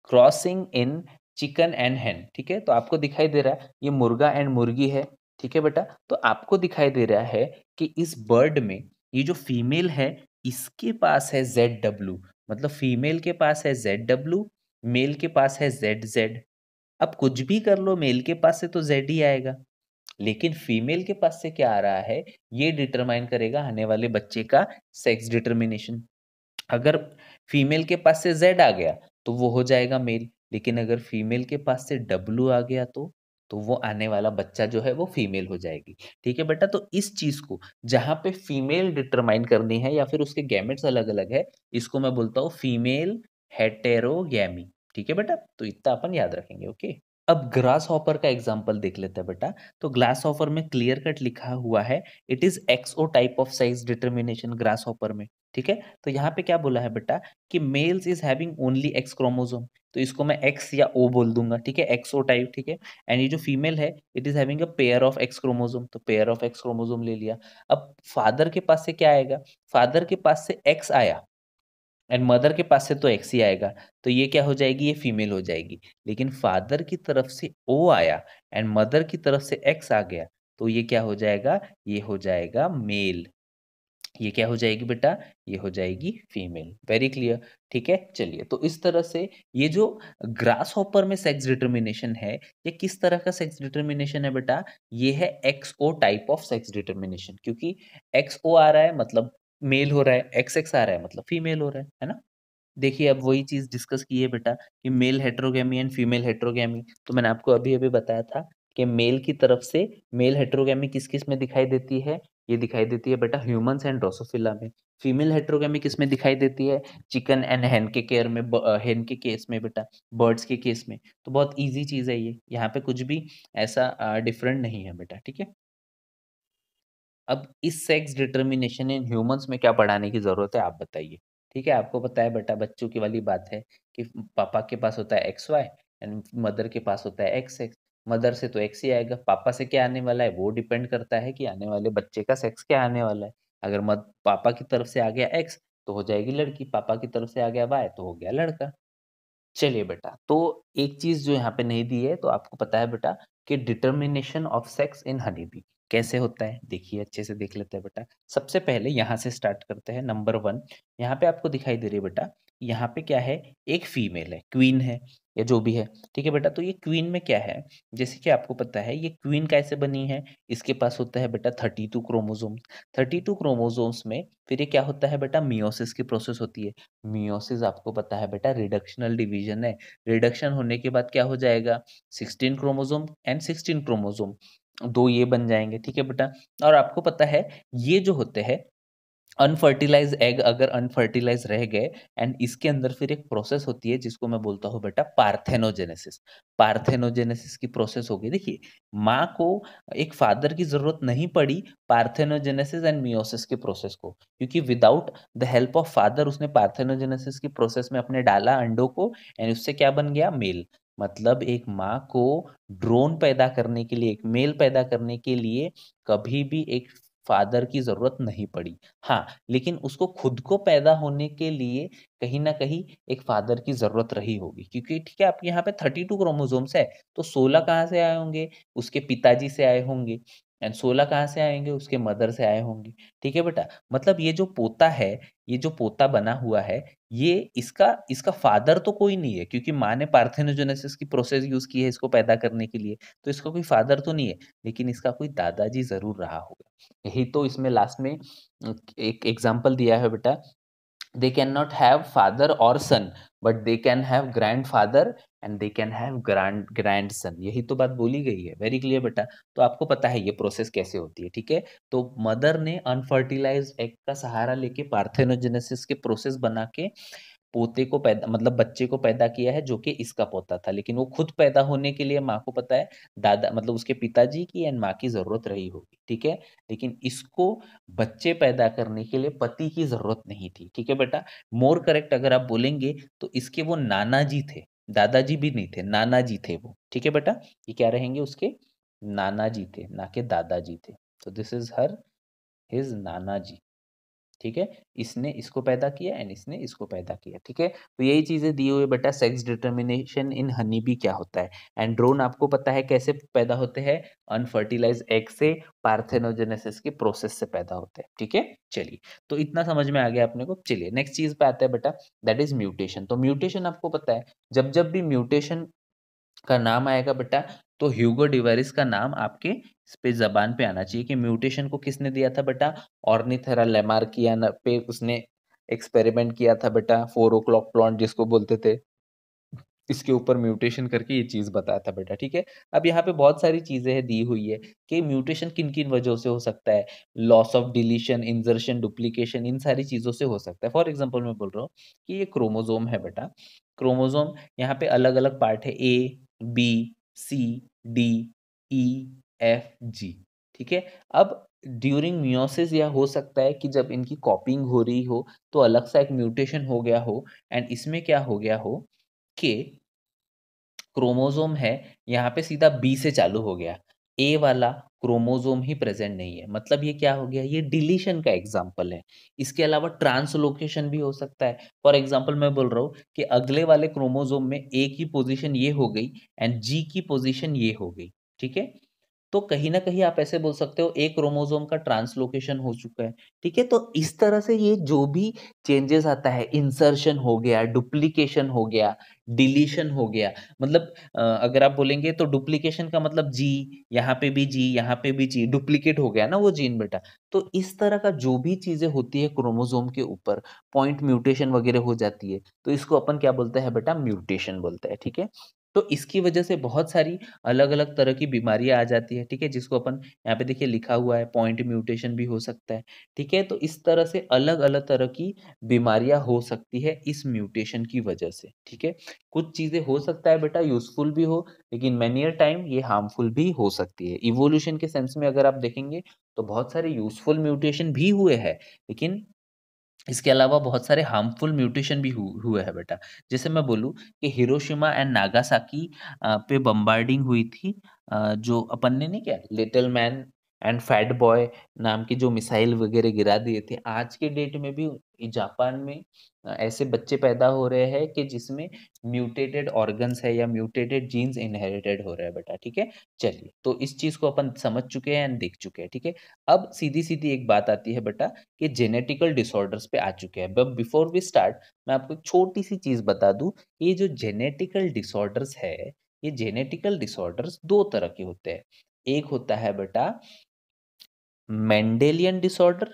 crossing in chicken and hen ठीक है तो आपको दिखाई दे रहा है ये मुर्गा एंड मुर्गी है ठीक है बेटा तो आपको दिखाई दे रहा है कि इस बर्ड में ये जो फीमेल है इसके पास है जेड डब्ल्यू मतलब फीमेल के पास है जेड डब्ल्यू मेल के पास है जेड जेड अब कुछ भी कर लो मेल के पास से तो जेड ही आएगा लेकिन फीमेल के पास से क्या आ रहा है ये डिटरमाइन करेगा आने वाले बच्चे का सेक्स डिटरमिनेशन अगर फीमेल के पास से जेड आ गया तो वो हो जाएगा मेल लेकिन अगर फीमेल के पास से डब्लू आ गया तो तो वो आने वाला बच्चा जो है वो फीमेल हो जाएगी ठीक है बेटा तो इस चीज को जहाँ पे फीमेल डिटरमाइन करनी है या फिर उसके गैमेट्स अलग अलग है इसको मैं बोलता हूँ फीमेल हेटेरोगैमी ठीक है बेटा तो इतना अपन याद रखेंगे ओके अब ग्रास हॉपर का एग्जाम्पल देख लेते हैं बेटा तो ग्लास हॉपर में क्लियर कट लिखा हुआ है it is XO type of size determination grasshopper में ठीक है तो यहाँ पे क्या बोला है बेटा कि males is having only X chromosome तो इसको मैं एक्स या ओ बोल दूंगा ठीक है एक्स ओ टाइप ठीक है एंड ये जो फीमेल है it is having a pair of X chromosome तो पेयर ऑफ एक्स क्रोमोजोम ले लिया अब फादर के पास से क्या आएगा फादर के पास से एक्स आया एंड मदर के पास से तो एक्स ही आएगा तो ये क्या हो जाएगी ये फीमेल हो जाएगी लेकिन फादर की तरफ से ओ आया एंड मदर की तरफ से एक्स आ गया तो ये क्या हो जाएगा ये हो जाएगा मेल ये क्या हो जाएगी बेटा ये हो जाएगी फीमेल वेरी क्लियर ठीक है चलिए तो इस तरह से ये जो ग्रास हॉपर में सेक्स डिटर्मिनेशन है ये किस तरह का सेक्स डिटर्मिनेशन है बेटा ये है XO type of sex determination क्योंकि एक्सओ आ रहा है मतलब मेल हो रहा है एक्स एक्स आ रहा है मतलब फीमेल हो रहा है है ना देखिए अब वही चीज़ डिस्कस की है बेटा कि male heterogamy and female heterogamy तो मैंने आपको अभी अभी बताया था कि मेल की तरफ से मेल हेट्रोगेमी किस किस में दिखाई देती है ये दिखाई देती है बेटा ह्यूमंस एंड ड्रोसोफिला में फीमेल हेट्रोगेमी किस में दिखाई देती है चिकन एंड हैन के केयर में हेन के केस में बेटा बर्ड्स के केस में तो बहुत इजी चीज़ है ये यहाँ पे कुछ भी ऐसा डिफरेंट नहीं है बेटा ठीक है अब इस सेक्स डिटर्मिनेशन इन ह्यूमंस में क्या पढ़ाने की ज़रूरत है आप बताइए ठीक है आपको पता है बेटा बच्चों की वाली बात है कि पापा के पास होता है एक्स वाई एंड मदर के पास होता है एक्स एक्स मदर से तो एक्स ही आएगा पापा से क्या आने वाला है वो डिपेंड करता है कि आने वाले बच्चे का सेक्स क्या आने वाला है अगर मद पापा की तरफ से आ गया एक्स तो हो जाएगी लड़की पापा की तरफ से आ गया वाई तो हो गया लड़का चलिए बेटा तो एक चीज जो यहाँ पे नहीं दी है तो आपको पता है बेटा कि determination of sex in honey bee कैसे होता है देखिए अच्छे से देख लेते हैं बेटा सबसे पहले यहाँ से स्टार्ट करते हैं नंबर वन यहाँ पे आपको दिखाई दे रही है बेटा यहाँ पे क्या है एक फीमेल है क्वीन है या जो भी है ठीक है बेटा तो ये क्वीन में क्या है जैसे कि आपको पता है ये क्वीन कैसे बनी है इसके पास होता है बेटा thirty two chromosome thirty two chromosomes में फिर ये क्या होता है बेटा मियोसिस की प्रोसेस होती है मियोसिस आपको पता है बेटा रिडक्शनल डिवीजन है रिडक्शन होने के बाद क्या हो जाएगा sixteen chromosome and sixteen chromosome दो ये बन जाएंगे ठीक है बेटा और आपको पता है ये जो होते हैं अनफर्टिलाइज एग अगर अनफर्टिलाइज रह गए एंड इसके अंदर फिर एक प्रोसेस होती है जिसको मैं बोलता हूँ बेटा पार्थेनोजेनेसिस पार्थेनोजेनेसिस की प्रोसेस होगी देखिए माँ को एक फादर की जरूरत नहीं पड़ी पार्थेनोजेनेसिस एंड मियोसिस के प्रोसेस को क्योंकि without the help of father उसने पार्थेनोजेनेसिस की प्रोसेस में अपने डाला अंडों को एंड उससे क्या बन गया मेल मतलब एक माँ को ड्रोन पैदा करने के लिए एक मेल पैदा करने के लिए कभी भी एक फादर की जरूरत नहीं पड़ी हाँ लेकिन उसको खुद को पैदा होने के लिए कहीं ना कहीं एक फादर की जरूरत रही होगी क्योंकि ठीक है आपके यहाँ पे थर्टी टू क्रोमोजोम्स है तो सोलह कहाँ से आए होंगे उसके पिताजी से आए होंगे एंड सोलह कहाँ से आएंगे उसके मदर से आए होंगे ठीक है बेटा मतलब ये जो पोता है ये जो पोता बना हुआ है ये इसका इसका फादर तो कोई नहीं है क्योंकि माँ ने पार्थेनोजेनेसिस की प्रोसेस यूज की है इसको पैदा करने के लिए तो इसका कोई फादर तो नहीं है लेकिन इसका कोई दादाजी जरूर रहा होगा यही तो इसमें लास्ट में एक एग्जाम्पल दिया है बेटा they can not have father और son but they can have grandfather and they can have grand grandson यही तो बात बोली गई है वेरी क्लियर बेटा तो आपको पता है ये प्रोसेस कैसे होती है ठीक है तो मदर ने अनफर्टिलाइज एग का सहारा लेके पार्थेनोजेनेसिस के प्रोसेस बना के पोते को पैदा मतलब बच्चे को पैदा किया है जो कि इसका पोता था लेकिन वो खुद पैदा होने के लिए माँ को पता है दादा मतलब उसके पिताजी की एंड माँ की ज़रूरत रही होगी ठीक है लेकिन इसको बच्चे पैदा करने के लिए पति की ज़रूरत नहीं थी ठीक है बेटा मोर करेक्ट अगर आप बोलेंगे तो इसके वो नाना जी थे दादाजी भी नहीं थे नाना जी थे वो ठीक है बेटा ये क्या रहेंगे उसके नाना जी थे ना के दादाजी थे तो दिस इज हर हिज नाना जी ठीक है इसने इसको पैदा किया एंड इसने इसको पैदा किया ठीक है तो यही चीज़ें दी हुई बेटा सेक्स डिटर्मिनेशन इन हनी भी क्या होता है एंड ड्रोन आपको पता है कैसे पैदा होते हैं अनफर्टिलाइज एग से पार्थेनोजेनेसिस के प्रोसेस से पैदा होते हैं ठीक है चलिए तो इतना समझ में आ गया अपने को चलिए नेक्स्ट चीज़ पे आता है बेटा दैट इज म्यूटेशन तो म्यूटेशन आपको पता है जब जब भी म्यूटेशन का नाम आएगा बेटा तो ह्यूगो डिवारिस का नाम आपके इस पे जबान पे आना चाहिए कि म्यूटेशन को किसने दिया था बेटा ऑर्निथेरा लेमार्किया पे उसने एक्सपेरिमेंट किया था बेटा फोर ओ क्लॉक प्लॉन्ट जिसको बोलते थे इसके ऊपर म्यूटेशन करके ये चीज़ बताया था बेटा ठीक है अब यहाँ पे बहुत सारी चीज़ें हैं दी हुई है कि म्यूटेशन किन किन वजहों से हो सकता है loss of deletion insertion duplication इन सारी चीज़ों से हो सकता है फॉर एग्जाम्पल मैं बोल रहा हूँ कि ये क्रोमोजोम है बेटा क्रोमोजोम यहाँ पे अलग अलग पार्ट है A B C D E F G ठीक है अब ड्यूरिंग म्योसिस यह हो सकता है कि जब इनकी कॉपिंग हो रही हो तो अलग सा एक म्यूटेशन हो गया हो एंड इसमें क्या हो गया हो कि क्रोमोजोम है यहाँ पे सीधा बी से चालू हो गया ए वाला क्रोमोजोम ही प्रेजेंट नहीं है मतलब ये क्या हो गया ये डिलीशन का एग्जाम्पल है इसके अलावा ट्रांसलोकेशन भी हो सकता है फॉर एग्जाम्पल मैं बोल रहा हूँ कि अगले वाले क्रोमोजोम में ए की पोजीशन ये हो गई एंड जी की पोजीशन ये हो गई ठीक है तो कहीं ना कहीं आप ऐसे बोल सकते हो एक क्रोमोजोम का ट्रांसलोकेशन हो चुका है ठीक है तो इस तरह से ये जो भी चेंजेस आता है इंसर्शन हो गया डुप्लीकेशन हो गया डिलीशन हो गया मतलब अगर आप बोलेंगे तो डुप्लीकेशन का मतलब जी यहाँ पे भी जी यहाँ पे भी जी डुप्लीकेट हो गया ना वो जीन बेटा तो इस तरह का जो भी चीज़ें होती है क्रोमोजोम के ऊपर पॉइंट म्यूटेशन वगैरह हो जाती है तो इसको अपन क्या बोलते हैं बेटा म्यूटेशन बोलते हैं ठीक है तो इसकी वजह से बहुत सारी अलग अलग तरह की बीमारियां आ जाती है ठीक है जिसको अपन यहाँ पे देखिए लिखा हुआ है पॉइंट म्यूटेशन भी हो सकता है ठीक है तो इस तरह से अलग अलग तरह की बीमारियां हो सकती है इस म्यूटेशन की वजह से ठीक है कुछ चीज़ें हो सकता है बेटा यूजफुल भी हो लेकिन मैनियर टाइम ये हार्मफुल भी हो सकती है इवोल्यूशन के सेंस में अगर आप देखेंगे तो बहुत सारे यूजफुल म्यूटेशन भी हुए हैं लेकिन इसके अलावा बहुत सारे हार्मफुल म्यूटेशन भी हु, हुए हैं बेटा जैसे मैं बोलूँ कि हिरोशिमा एंड नागासाकी पे बम्बार्डिंग हुई थी जो अपन ने नहीं क्या Little Man and Fat Boy नाम की जो मिसाइल वगैरह गिरा दिए थे आज के डेट में भी जापान में ऐसे बच्चे पैदा हो रहे हैं कि जिसमें म्यूटेटेड ऑर्गन्स है या म्यूटेटेड जीन्स इनहेरिटेड हो रहा है बेटा ठीक है चलिए तो इस चीज़ को अपन समझ चुके हैं एंड देख चुके हैं ठीक है थीके? अब सीधी सीधी एक बात आती है बेटा कि जेनेटिकल डिसऑर्डर्स पे आ चुके हैं बट बिफोर वी स्टार्ट मैं आपको एक छोटी सी चीज़ बता दूँ ये जो जेनेटिकल डिसऑर्डर्स है ये जेनेटिकल डिसऑर्डर्स दो तरह के होते हैं एक होता है बेटा मेंडेलियन डिसऑर्डर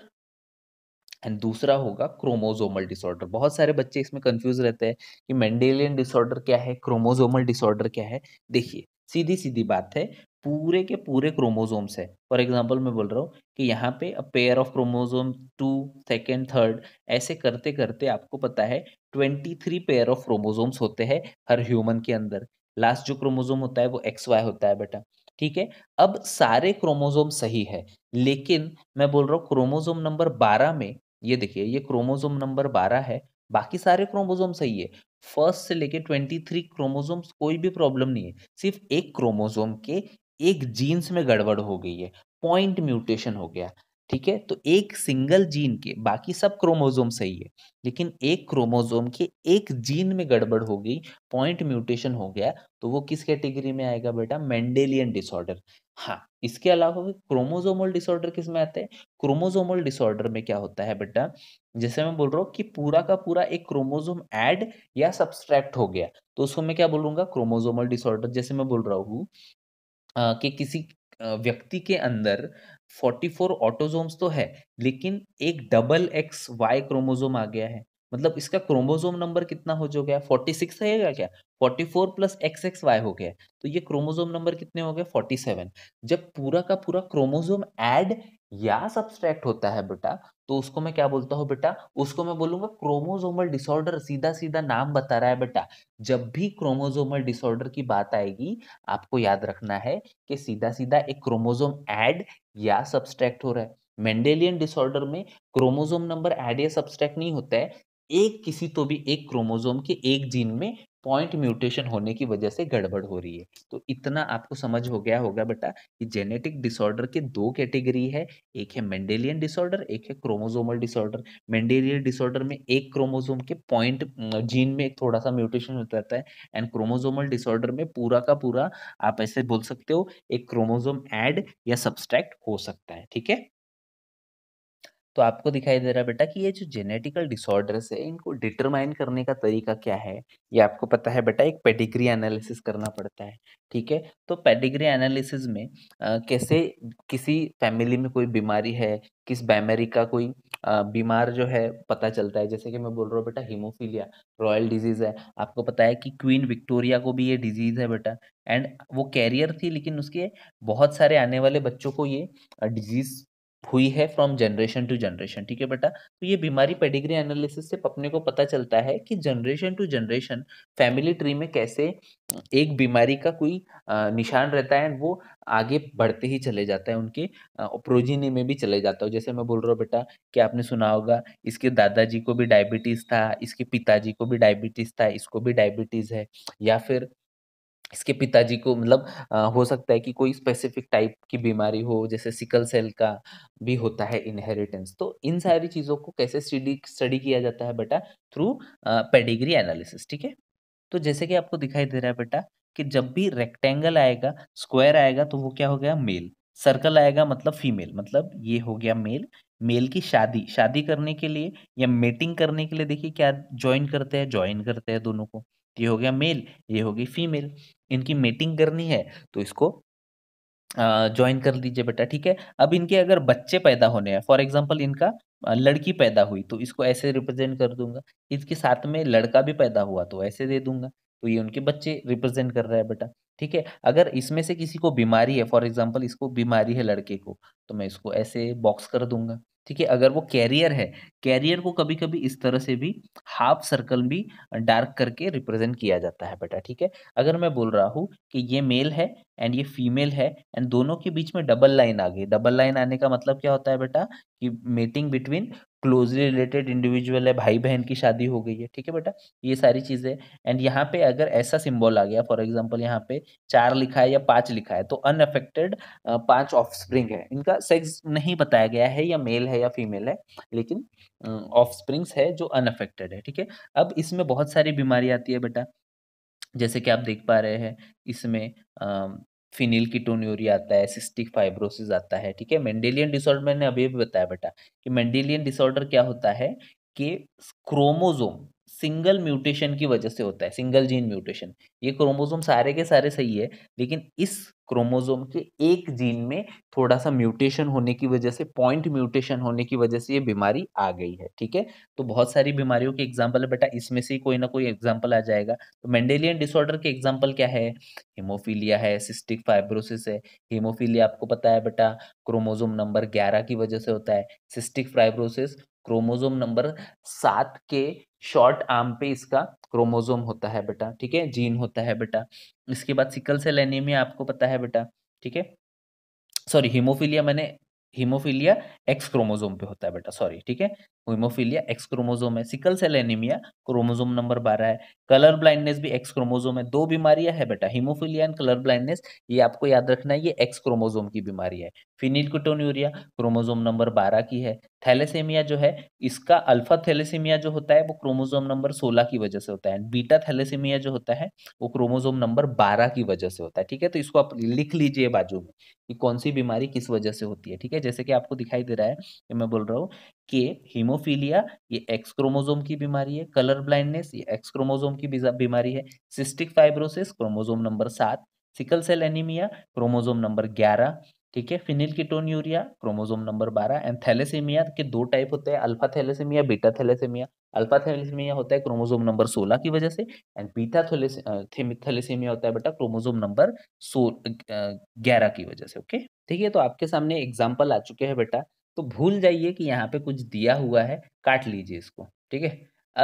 एंड दूसरा होगा क्रोमोजोमल डिसऑर्डर बहुत सारे बच्चे इसमें कंफ्यूज रहते हैं कि मेंडेलियन डिसऑर्डर क्या है क्रोमोजोमल डिसऑर्डर क्या है देखिए सीधी सीधी बात है पूरे के पूरे क्रोमोजोम्स है फॉर एग्जाम्पल मैं बोल रहा हूँ कि यहाँ पे a pair of chromosome two second third ऐसे करते करते आपको पता है twenty three pair of chromosomes होते हैं हर ह्यूमन के अंदर लास्ट जो क्रोमोजोम होता है वो एक्स वाई होता है बेटा ठीक है अब सारे क्रोमोजोम सही है लेकिन मैं बोल रहा हूँ क्रोमोजोम नंबर बारह में ये देखिए ये क्रोमोजोम नंबर बारह है बाकी सारे क्रोमोजोम सही है फर्स्ट से लेके ट्वेंटी थ्री क्रोमोजोम्स कोई भी प्रॉब्लम नहीं है सिर्फ एक क्रोमोजोम के एक जीन्स में गड़बड़ हो गई है पॉइंट म्यूटेशन हो गया ठीक है तो एक सिंगल जीन के बाकी सब क्रोमोजोम सही है लेकिन एक क्रोमोजोम के एक जीन में गड़बड़ हो गई पॉइंट म्यूटेशन हो गया तो वो किस कैटेगरी में आएगा बेटा मेंडेलियन डिसऑर्डर हाँ इसके अलावा भी क्रोमोजोमल डिसऑर्डर किस में आते हैं क्रोमोजोमल डिसऑर्डर में क्या होता है बेटा जैसे मैं बोल रहा हूँ कि पूरा का पूरा एक क्रोमोजोम ऐड या सब्सट्रैक्ट हो गया तो उसको मैं क्या बोलूँगा क्रोमोजोमल डिसऑर्डर जैसे मैं बोल रहा हूँ कि किसी व्यक्ति के अंदर 44 ऑटोजोम्स तो है लेकिन एक डबल एक्स वाई क्रोमोजोम आ गया है मतलब इसका क्रोमोजोम नंबर कितना हो जो गया 46 है क्या forty four plus X X Y हो गया तो ये क्रोमोजोम नंबर कितने हो गए फोर्टी सेवन जब पूरा का पूरा क्रोमोजोम ऐड या सब्सट्रैक्ट होता है बेटा तो उसको मैं क्या बोलता हूँ बेटा उसको मैं बोलूंगा क्रोमोजोमल डिसऑर्डर सीधा सीधा नाम बता रहा है बेटा जब भी क्रोमोजोमल डिसऑर्डर की बात आएगी आपको याद रखना है कि सीधा सीधा एक क्रोमोजोम ऐड या सब्सट्रैक्ट हो रहा है मेंडेलियन डिसऑर्डर में क्रोमोजोम नंबर ऐड या सब्सट्रैक्ट नहीं होता है एक किसी तो भी एक क्रोमोजोम के एक जीन में पॉइंट म्यूटेशन होने की वजह से गड़बड़ हो रही है तो इतना आपको समझ हो गया होगा बेटा कि जेनेटिक डिसऑर्डर के दो कैटेगरी है एक है मेंडेलियन डिसऑर्डर एक है क्रोमोजोमल डिसऑर्डर मेंडेलियन डिसऑर्डर में एक क्रोमोजोम के पॉइंट जीन में थोड़ा सा म्यूटेशन होता रहता है एंड क्रोमोजोमल डिसऑर्डर में पूरा का पूरा आप ऐसे बोल सकते हो एक क्रोमोजोम एड या सब्सट्रैक्ट हो सकता है ठीक है तो आपको दिखाई दे रहा है बेटा कि ये जो जेनेटिकल डिसऑर्डर्स है इनको डिटरमाइन करने का तरीका क्या है ये आपको पता है बेटा एक पेडिग्री एनालिसिस करना पड़ता है ठीक है तो पेडिग्री एनालिसिस में आ, कैसे किसी फैमिली में कोई बीमारी है किस बैमरी का कोई बीमार जो है पता चलता है जैसे कि मैं बोल रहा हूँ बेटा हीमोफीलिया रॉयल डिजीज़ है आपको पता है कि क्वीन विक्टोरिया को भी ये डिजीज़ है बेटा एंड वो कैरियर थी लेकिन उसके बहुत सारे आने वाले बच्चों को ये डिजीज़ हुई है फ्रॉम जनरेशन टू जनरेशन ठीक है बेटा तो ये बीमारी पेडिग्री एनालिसिस से अपने को पता चलता है कि generation to generation family tree में कैसे एक बीमारी का कोई निशान रहता है वो आगे बढ़ते ही चले जाता है उनके प्रोजिनी में भी चले जाता है जैसे मैं बोल रहा हूँ बेटा कि आपने सुना होगा इसके दादाजी को भी डायबिटीज़ था इसके पिताजी को भी डायबिटीज़ था इसको भी डायबिटीज़ है या फिर इसके पिताजी को मतलब हो सकता है कि कोई स्पेसिफिक टाइप की बीमारी हो जैसे सिकल सेल का भी होता है इनहेरिटेंस तो इन सारी चीज़ों को कैसे स्टडी स्टडी किया जाता है बेटा थ्रू पेडिग्री एनालिसिस ठीक है तो जैसे कि आपको दिखाई दे रहा है बेटा कि जब भी रेक्टेंगल आएगा स्क्वायर आएगा तो वो क्या हो गया मेल सर्कल आएगा मतलब फीमेल मतलब ये हो गया मेल मेल की शादी शादी करने के लिए या मेटिंग करने के लिए देखिए क्या ज्वाइन करते हैं ज्वाइन करते हैं दोनों को ये हो गया मेल ये होगी फीमेल इनकी मीटिंग करनी है तो इसको ज्वाइन कर लीजिए बेटा ठीक है अब इनके अगर बच्चे पैदा होने हैं फॉर एग्जाम्पल इनका लड़की पैदा हुई तो इसको ऐसे रिप्रेजेंट कर दूंगा इसके साथ में लड़का भी पैदा हुआ तो ऐसे दे दूंगा तो ये उनके बच्चे रिप्रेजेंट कर रहा है बेटा ठीक है अगर इसमें से किसी को बीमारी है फॉर एग्जाम्पल इसको बीमारी है लड़के को तो मैं इसको ऐसे बॉक्स कर दूंगा ठीक है अगर वो कैरियर है कैरियर को कभी कभी इस तरह से भी हाफ सर्कल भी डार्क करके रिप्रेजेंट किया जाता है बेटा ठीक है अगर मैं बोल रहा हूँ कि ये मेल है एंड ये फीमेल है एंड दोनों के बीच में डबल लाइन आ गई डबल लाइन आने का मतलब क्या होता है बेटा कि mating between closely related individual है भाई बहन की शादी हो गई है ठीक है बेटा ये सारी चीज़ें एंड यहाँ पे अगर ऐसा सिंबल आ गया फॉर एग्जांपल यहाँ पे चार लिखा है या पाँच लिखा है तो अनअफेक्टेड पांच ऑफस्प्रिंग है इनका सेक्स नहीं बताया गया है या मेल है या फीमेल है लेकिन ऑफ स्प्रिंग्स है जो अनअफेक्टेड है ठीक है अब इसमें बहुत सारी बीमारी आती है बेटा जैसे कि आप देख पा रहे हैं इसमें फिनिल यूरिया आता है सिस्टिक फाइब्रोसिस आता है ठीक है मेंडेलियन डिसऑर्डर मैंने अभी भी बताया बेटा कि मेंडेलियन डिसऑर्डर क्या होता है कि क्रोमोजोम सिंगल म्यूटेशन की वजह से होता है सिंगल जीन म्यूटेशन ये क्रोमोजोम सारे के सारे सही है लेकिन इस क्रोमोजोम के एक जीन में थोड़ा सा म्यूटेशन होने की वजह से पॉइंट म्यूटेशन होने की वजह से ये बीमारी आ गई है ठीक है तो बहुत सारी बीमारियों के एग्जाम्पल है बेटा इसमें से ही कोई ना कोई एग्जाम्पल आ जाएगा तो मेंडेलियन डिसऑर्डर के एग्जाम्पल क्या है हीमोफीलिया है सिस्टिक फाइब्रोसिस है हीमोफीलिया आपको पता है बेटा क्रोमोजोम नंबर ग्यारह की वजह से होता है सिस्टिक फाइब्रोसिस क्रोमोजोम नंबर सात के शॉर्ट आर्म पे इसका क्रोमोजोम होता है बेटा ठीक है जीन होता है बेटा इसके बाद सिकल सेल एनीमिया आपको पता है बेटा ठीक है सॉरी हीमोफीलिया मैंने हीमोफीलिया एक्स क्रोमोजोम पे होता है बेटा सॉरी ठीक है हीमोफीलिया एक्स क्रोमोजोम है sickle cell anaemia chromosome number बारह है कलर ब्लाइंडनेस भी एक्स क्रोमोजोम है दो बीमारियां है बेटा हीमोफीलिया एंड कलर ब्लाइंडनेस ये आपको याद रखना है ये एक्स क्रोमोजोम की बीमारी है फिनिकोटोन यूरिया क्रोमोजोम नंबर बारह की है थैलेसेमिया जो है इसका अल्फा थैलेसेमिया जो होता है वो क्रोमोजोम नंबर सोलह की वजह से होता है बीटा थैलेसेमिया जो होता है वो क्रोमोजोम नंबर बारह की वजह से होता है ठीक है तो इसको आप लिख लीजिए बाजू में कि कौन सी बीमारी किस वजह से होती है ठीक है जैसे कि आपको दिखाई दे रहा है कि मैं बोल रहा हूँ कि हीमोफीलिया ये एक्स क्रोमोजोम की बीमारी है कलर ब्लाइंडनेस ये एक्स क्रोमोजोम की बीमारी है सिस्टिक फाइब्रोसिस क्रोमोजोम नंबर सात sickle cell anaemia chromosome number ग्यारह ठीक है phenylketonuria chromosome number बारह एंड थैलेसेमिया के दो टाइप होते हैं alpha thalassaemia beta thalassaemia alpha thalassaemia होता है क्रोमोजोम नंबर सोलह की वजह से एंड बीटा थैलेसेमिया होता है बेटा क्रोमोजोम नंबर सो ग्यारह की वजह से ओके ठीक है तो आपके सामने एग्जाम्पल आ चुके हैं बेटा तो भूल जाइए कि यहाँ पे कुछ दिया हुआ है काट लीजिए इसको ठीक है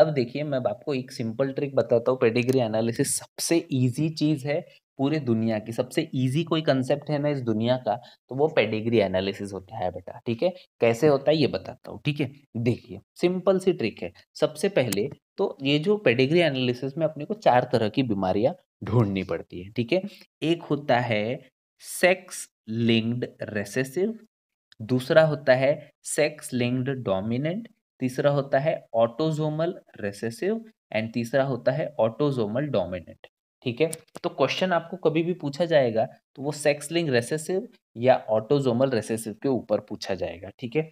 अब देखिए मैं आपको एक सिंपल ट्रिक बताता हूँ पेडिग्री एनालिसिस सबसे इजी चीज़ है पूरे दुनिया की सबसे इजी कोई कंसेप्ट है ना इस दुनिया का तो वो पेडिग्री एनालिसिस होता है बेटा ठीक है कैसे होता है ये बताता हूँ ठीक है देखिए सिंपल सी ट्रिक है सबसे पहले तो ये जो पेडिग्री एनालिसिस में अपने को चार तरह की बीमारियां ढूंढनी पड़ती है ठीक है एक होता है सेक्स लिंक्ड रेसेसिव दूसरा होता है सेक्स लिंक्ड डोमिनेंट तीसरा होता है ऑटोजोमल रेसेसिव एंड तीसरा होता है ऑटोजोमल डोमिनेंट ठीक है तो क्वेश्चन आपको कभी भी पूछा जाएगा तो वो सेक्स लिंग रेसेसिव या ऑटोजोमल रेसेसिव के ऊपर पूछा जाएगा ठीक है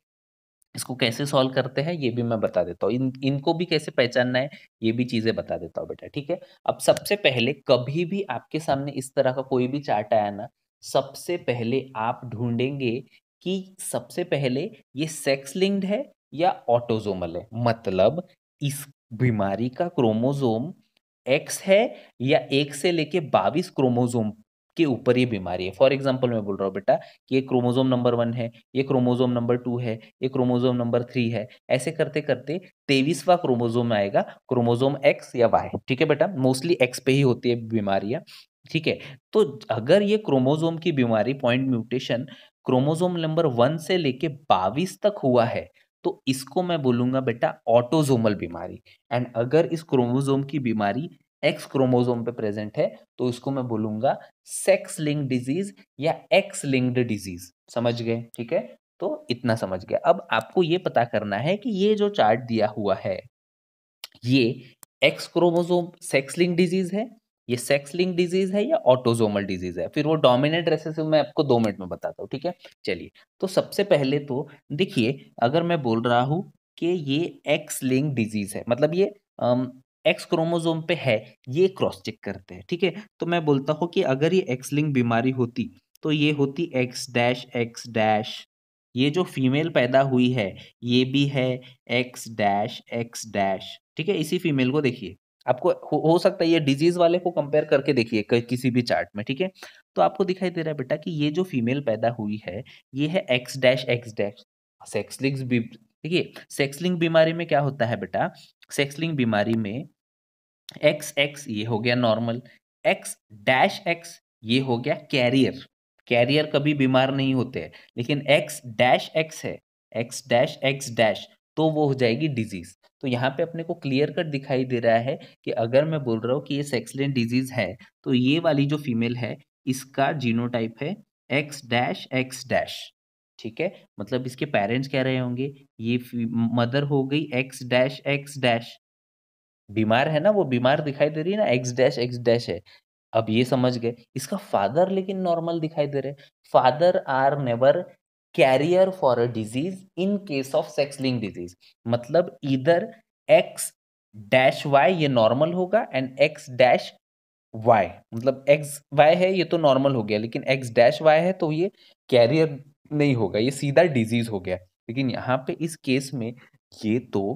इसको कैसे सॉल्व करते हैं ये भी मैं बता देता हूँ इन इनको भी कैसे पहचानना है ये भी चीज़ें बता देता हूँ बेटा ठीक है अब सबसे पहले कभी भी आपके सामने इस तरह का कोई भी चार्ट आया ना सबसे पहले आप ढूंढेंगे कि सबसे पहले ये सेक्स लिंक्ड है या ऑटोजोमल है मतलब इस बीमारी का क्रोमोजोम एक्स है या एक से लेके बाईस क्रोमोजोम के ऊपर ये बीमारी है फॉर एग्जाम्पल मैं बोल रहा हूँ बेटा कि ये क्रोमोजोम नंबर वन है ये क्रोमोजोम नंबर टू है ये क्रोमोजोम नंबर थ्री है ऐसे करते करते तेईसवा क्रोमोजोम आएगा क्रोमोजोम एक्स या वाई ठीक है बेटा मोस्टली एक्स पे ही होती है बीमारियाँ ठीक है तो अगर ये क्रोमोजोम की बीमारी point mutation chromosome number one से लेके बाईस तक हुआ है तो इसको मैं बोलूंगा बेटा ऑटोजोमल बीमारी एंड अगर इस क्रोमोजोम की बीमारी एक्स क्रोमोजोम पे प्रेजेंट है तो इसको मैं बोलूंगा सेक्स लिंक डिजीज या एक्स लिंक्ड डिजीज समझ गए ठीक है तो इतना समझ गया अब आपको ये पता करना है कि ये जो चार्ट दिया हुआ है ये X chromosome sex link disease है ये सेक्स लिंक डिजीज है या ऑटोजोमल डिजीज है फिर वो डोमिनेंट रेसेसिव मैं आपको दो मिनट में बताता हूँ ठीक है चलिए तो सबसे पहले तो देखिए अगर मैं बोल रहा हूँ कि ये एक्स लिंक डिजीज है मतलब ये एक्स क्रोमोजोम पे है ये क्रॉस चेक करते हैं ठीक है थीके? तो मैं बोलता हूँ कि अगर ये एक्स लिंक बीमारी होती तो ये होती एक्स डैश एक्स डैश ये जो फीमेल पैदा हुई है ये भी है एक्स डैश एक्स डैश ठीक है इसी फीमेल को देखिए आपको हो, हो सकता है ये डिजीज वाले को कंपेयर करके देखिए किसी भी चार्ट में ठीक है तो आपको दिखाई दे रहा है बेटा कि ये जो फीमेल पैदा हुई है ये है X dash X dash sex link देखिए सेक्सलिंग बीमारी में क्या होता है बेटा सेक्सलिंग बीमारी में एक्स एक्स ये हो गया नॉर्मल एक्स डैश एक्स ये हो गया कैरियर कैरियर कभी बीमार नहीं होते लेकिन एक्स डैश एक्स है एक्स डैश एक्स डैश तो वो हो जाएगी डिजीज तो यहाँ पे अपने को क्लियर कट दिखाई दे रहा है कि अगर मैं बोल रहा हूँ कि ये सेक्सलेंट डिजीज है तो ये वाली जो फीमेल है इसका जीनोटाइप है एक्स डैश एक्स डैश ठीक है मतलब इसके पेरेंट्स कह रहे होंगे ये मदर हो गई एक्स डैश एक्स डैश बीमार है ना वो बीमार दिखाई दे रही है ना एक्स डैश एक्स डैश है अब ये समझ गए इसका फादर लेकिन नॉर्मल दिखाई दे रहे father are never carrier for a disease in case of sex link disease मतलब इधर एक्स डैश वाई ये नॉर्मल होगा एंड एक्स डैश वाई मतलब एक्स वाई है ये तो नॉर्मल हो गया लेकिन एक्स डैश वाई है तो ये कैरियर नहीं होगा ये सीधा डिजीज हो गया लेकिन यहाँ पे इस केस में ये तो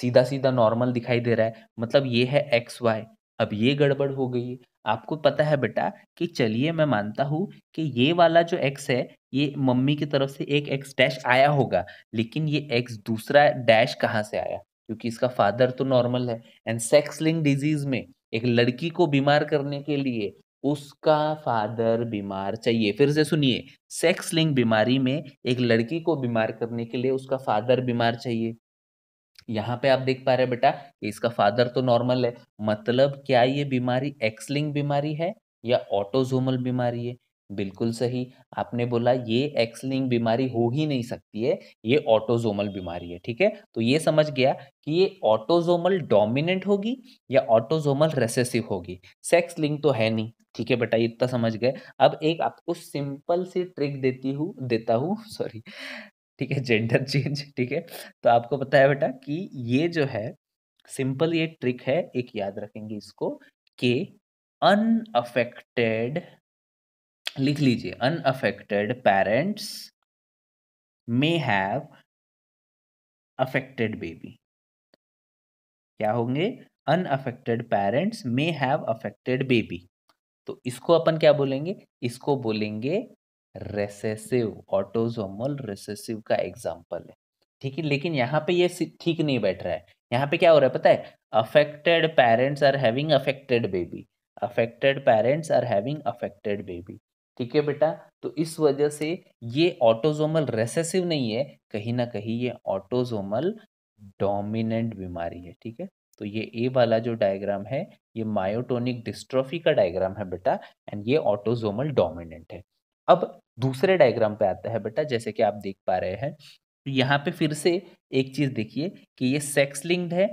सीधा सीधा नॉर्मल दिखाई दे रहा है मतलब ये है एक्स वाई अब ये गड़बड़ हो गई आपको पता है बेटा कि चलिए मैं मानता हूँ कि ये वाला जो एक्स है ये मम्मी की तरफ से एक एक्स डैश आया होगा लेकिन ये एक्स दूसरा डैश कहाँ से आया क्योंकि इसका फादर तो नॉर्मल है एंड सेक्स लिंग डिजीज में एक लड़की को बीमार करने के लिए उसका फादर बीमार चाहिए फिर से सुनिए सेक्स लिंग बीमारी में एक लड़की को बीमार करने के लिए उसका फादर बीमार चाहिए यहाँ पे आप देख पा रहे हैं बेटा इसका फादर तो नॉर्मल है मतलब क्या ये बीमारी एक्सलिंग बीमारी है या ऑटोजोमल बीमारी है बिल्कुल सही आपने बोला ये एक्सलिंग बीमारी हो ही नहीं सकती है ये ऑटोजोमल बीमारी है ठीक है तो ये समझ गया कि ये ऑटोजोमल डोमिनेंट होगी या ऑटोजोमल रेसेसिव होगी सेक्स लिंग तो है नहीं ठीक है बेटा इतना समझ गए अब एक आपको सिंपल सी ट्रिक देती हूँ देता हूँ सॉरी ठीक है जेंडर चेंज ठीक है तो आपको पता है बेटा कि ये जो है सिंपल ये ट्रिक है एक याद रखेंगे इसको के अनअफेक्टेड लिख लीजिए unaffected parents may have affected baby क्या होंगे unaffected parents may have affected baby तो इसको अपन क्या बोलेंगे इसको बोलेंगे रेसेसिव ऑटोजोमल रेसेसिव का एग्जाम्पल है ठीक है लेकिन यहाँ पे ये ठीक नहीं बैठ रहा है यहाँ पे क्या हो रहा है पता है affected parents are having affected baby affected parents are having affected baby ठीक है बेटा तो इस वजह से ये ऑटोजोमल रेसेसिव नहीं है कहीं ना कहीं ये ऑटोजोमल डोमिनेंट बीमारी है ठीक है तो ये ए वाला जो डायग्राम है ये मायोटोनिक डिस्ट्रॉफी का डायग्राम है बेटा एंड ये ऑटोजोमल डोमिनेंट है अब दूसरे डायग्राम पे आता है बेटा जैसे कि आप देख पा रहे हैं तो यहाँ पे फिर से एक चीज देखिए कि ये सेक्स लिंक्ड है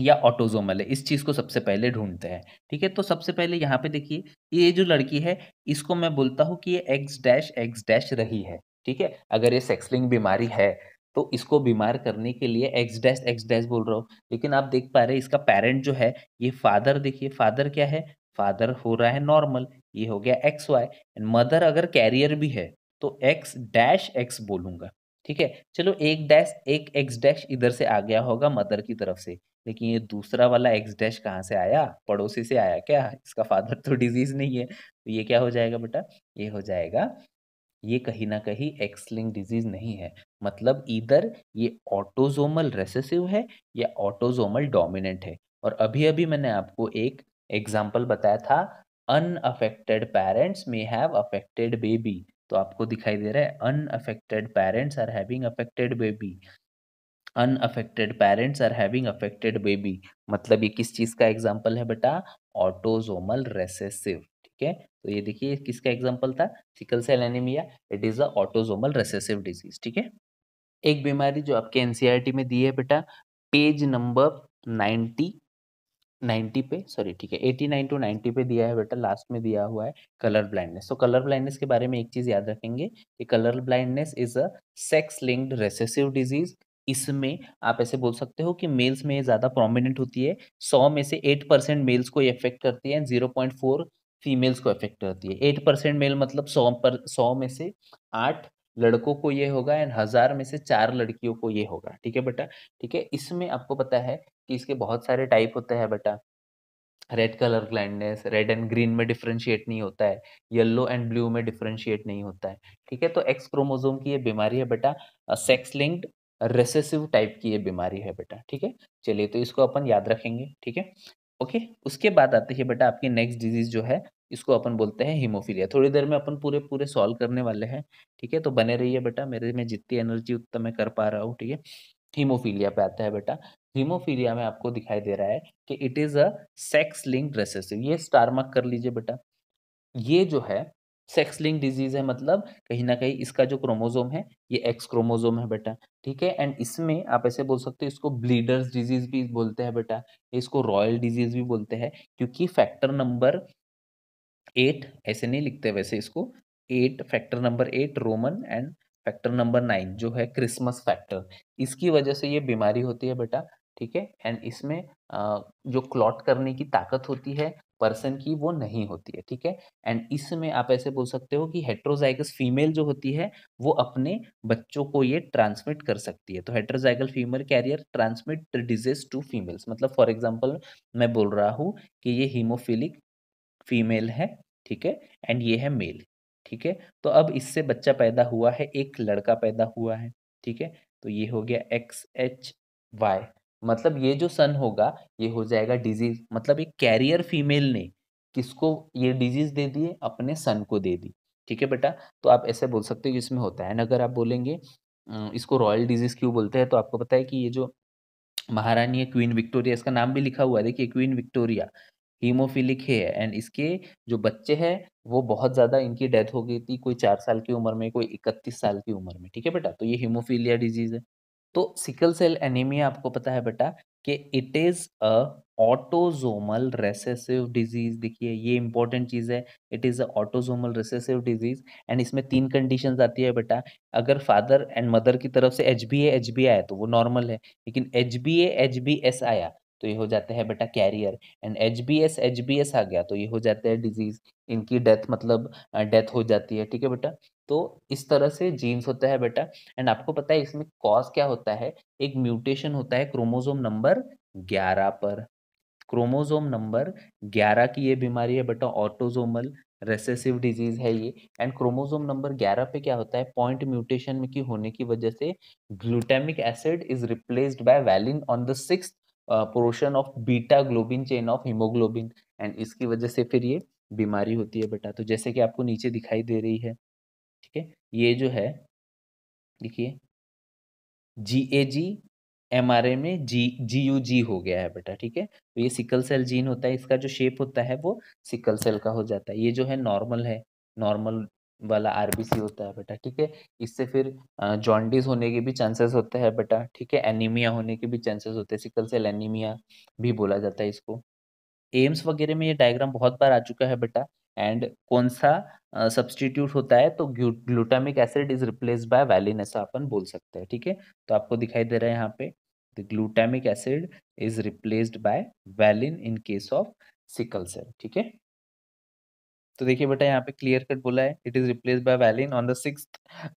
या ऑटोजोमल है इस चीज को सबसे पहले ढूंढते हैं ठीक है तो सबसे पहले यहाँ पे देखिए ये जो लड़की है इसको मैं बोलता हूँ कि ये एक्स डैश एक्स डैश रही है ठीक है अगर ये सेक्सलिंग बीमारी है तो इसको बीमार करने के लिए एक्स डैश एक्स डैश बोल रहा हूँ लेकिन आप देख पा रहे हैं इसका पेरेंट जो है ये फादर देखिए फादर क्या है फादर हो रहा है नॉर्मल ये हो गया एक्स वाई एंड मदर अगर कैरियर भी है तो एक्स डैश एक्स बोलूंगा ठीक है चलो एक डैश एक एक्स डैश इधर से आ गया होगा मदर की तरफ से लेकिन ये दूसरा वाला एक्स डैश कहाँ से आया पड़ोसी से आया क्या इसका फादर तो डिजीज नहीं है तो ये क्या हो जाएगा बेटा ये हो जाएगा ये कहीं ना कहीं एक्स लिंक डिजीज नहीं है मतलब इधर ये ऑटोजोमल रेसेसिव है या ऑटोजोमल डोमिनेंट है और अभी अभी मैंने आपको एक एग्जाम्पल बताया था unaffected parents may have affected baby तो आपको दिखाई दे रहा है unaffected parents are having affected baby unaffected parents are having affected baby मतलब ये किस चीज़ का एग्जाम्पल है बेटा ऑटोजोमल रेसेसिव ठीक है तो ये देखिए किसका एग्जांपल था sickle cell anaemia it is a autosomal recessive disease ठीक है एक बीमारी जो आपके एनसीईआरटी e में दी है बेटा पेज नंबर नाइन्टी नाइन्टी पे सॉरी ठीक है एटी नाइन टू नाइन्टी पे दिया है बेटा लास्ट में दिया हुआ है कलर ब्लाइंडनेस तो कलर ब्लाइंडनेस के बारे में एक चीज़ याद रखेंगे कि colour blindness is a sex linked recessive disease इसमें आप ऐसे बोल सकते हो कि मेल्स में ज़्यादा प्रोमिनेंट होती है सौ में से एट परसेंट मेल्स को ये करती है and zero point four females को इफेक्ट करती है एट परसेंट मेल मतलब सौ पर सौ में से आठ लड़कों को ये होगा एंड हजार में से चार लड़कियों को ये होगा ठीक है बेटा ठीक है इसमें आपको पता है कि इसके बहुत सारे टाइप होते हैं बेटा red colour blindness red and green में डिफ्रेंशिएट नहीं होता है येलो एंड ब्लू में डिफ्रेंशिएट नहीं होता है ठीक है तो एक्स क्रोमोजोम की ये बीमारी है बेटा सेक्स लिंक्ड रेसेसिव टाइप की ये बीमारी है बेटा ठीक है चलिए तो इसको अपन याद रखेंगे ठीक है ओके उसके बाद आते हैं बेटा आपकी नेक्स्ट डिजीज जो है इसको अपन बोलते हैं हीमोफीलिया थोड़ी देर में अपन पूरे पूरे सॉल्व करने वाले हैं ठीक है तो बने रहिए बेटा मेरे में जितनी एनर्जी उतना मैं कर पा रहा हूँ ठीक है हीमोफीलिया पे आता है बेटा हीमोफीलिया में आपको दिखाई दे रहा है कि it is a sex link recessive ये स्टार मार्क कर लीजिए बेटा ये जो है सेक्स लिंक डिजीज है मतलब कहीं ना कहीं इसका जो क्रोमोजोम है ये एक्स क्रोमोजोम है बेटा ठीक है एंड इसमें आप ऐसे बोल सकते हो इसको ब्लीडर्स डिजीज भी बोलते हैं बेटा इसको रॉयल डिजीज भी बोलते हैं क्योंकि फैक्टर नंबर एट ऐसे नहीं लिखते वैसे इसको eight factor number eight roman and factor number nine जो है क्रिसमस फैक्टर इसकी वजह से ये बीमारी होती है बेटा ठीक है एंड इसमें जो क्लॉट करने की ताकत होती है पर्सन की वो नहीं होती है ठीक है एंड इसमें आप ऐसे बोल सकते हो कि हेट्रोजाइगस फीमेल जो होती है वो अपने बच्चों को ये ट्रांसमिट कर सकती है तो heterozygous female carrier transmit disease to females मतलब फॉर एग्जाम्पल मैं बोल रहा हूँ कि ये हीमोफिलिक फीमेल है ठीक है एंड ये है मेल ठीक है तो अब इससे बच्चा पैदा हुआ है एक लड़का पैदा हुआ है ठीक है तो ये हो गया एक्स एच वाई मतलब ये जो सन होगा ये हो जाएगा डिजीज मतलब एक कैरियर फीमेल ने किसको ये डिजीज दे दिए अपने सन को दे दी ठीक है बेटा तो आप ऐसे बोल सकते हो कि इसमें होता है अगर आप बोलेंगे इसको रॉयल डिजीज क्यों बोलते हैं तो आपको पता है कि ये जो महारानी है क्वीन विक्टोरिया इसका नाम भी लिखा हुआ है देखिए क्वीन विक्टोरिया हीमोफिलिक है एंड इसके जो बच्चे हैं वो बहुत ज़्यादा इनकी डेथ हो गई थी कोई चार साल की उम्र में कोई इकतीस साल की उम्र में ठीक है बेटा तो ये हीमोफीलिया डिजीज़ है तो सिकल सेल एनीमिया आपको पता है बेटा कि it is a autosomal recessive disease देखिए ये इंपॉर्टेंट चीज है it is a autosomal recessive disease and इसमें तीन कंडीशंस आती है बेटा अगर फादर एंड मदर की तरफ से एच बी एच बी आया तो वो नॉर्मल है लेकिन H B H B S आया तो ये हो जाते हैं बेटा carrier and H B S H B S आ गया तो ये हो जाते हैं डिजीज इनकी डेथ मतलब डेथ हो जाती है ठीक है बेटा तो इस तरह से जीन्स होता है बेटा एंड आपको पता है इसमें कॉज क्या होता है एक म्यूटेशन होता है क्रोमोजोम नंबर ग्यारह पर क्रोमोजोम नंबर ग्यारह की ये बीमारी है बेटा ऑटोजोमल रेसेसिव डिजीज है ये एंड क्रोमोजोम नंबर ग्यारह पे क्या होता है पॉइंट म्यूटेशन में की होने की वजह से glutamic acid is replaced by valine on the six portion of beta globin chain of haemoglobin and इसकी वजह से फिर ये बीमारी होती है बेटा तो जैसे कि आपको नीचे दिखाई दे रही है ठीक है ये जो है देखिए जी A G M R A में जी जी यू जी हो गया है बेटा ठीक है तो ये सिकल सेल जीन होता है इसका जो शेप होता है वो सिकल सेल का हो जाता है ये जो है नॉर्मल है नॉर्मल वाला आरबीसी होता है बेटा ठीक है इससे फिर जॉन्डिस होने के भी चांसेस होते हैं बेटा ठीक है एनीमिया होने के भी चांसेस होते हैं सिकल सेल एनीमिया भी बोला जाता है इसको एम्स वगैरह में ये डायग्राम बहुत बार आ चुका है बेटा एंड कौन सा सब्सटीट्यूट uh, होता है तो glutamic acid is replace by valine ऐसा अपन बोल सकते हैं ठीक है तो आपको दिखाई दे रहा है यहाँ पे glutamic acid is replaced by valine in case of sickle cell ठीक है तो देखिए बेटा यहाँ पे क्लियर कट बोला है it is replace by valine on the six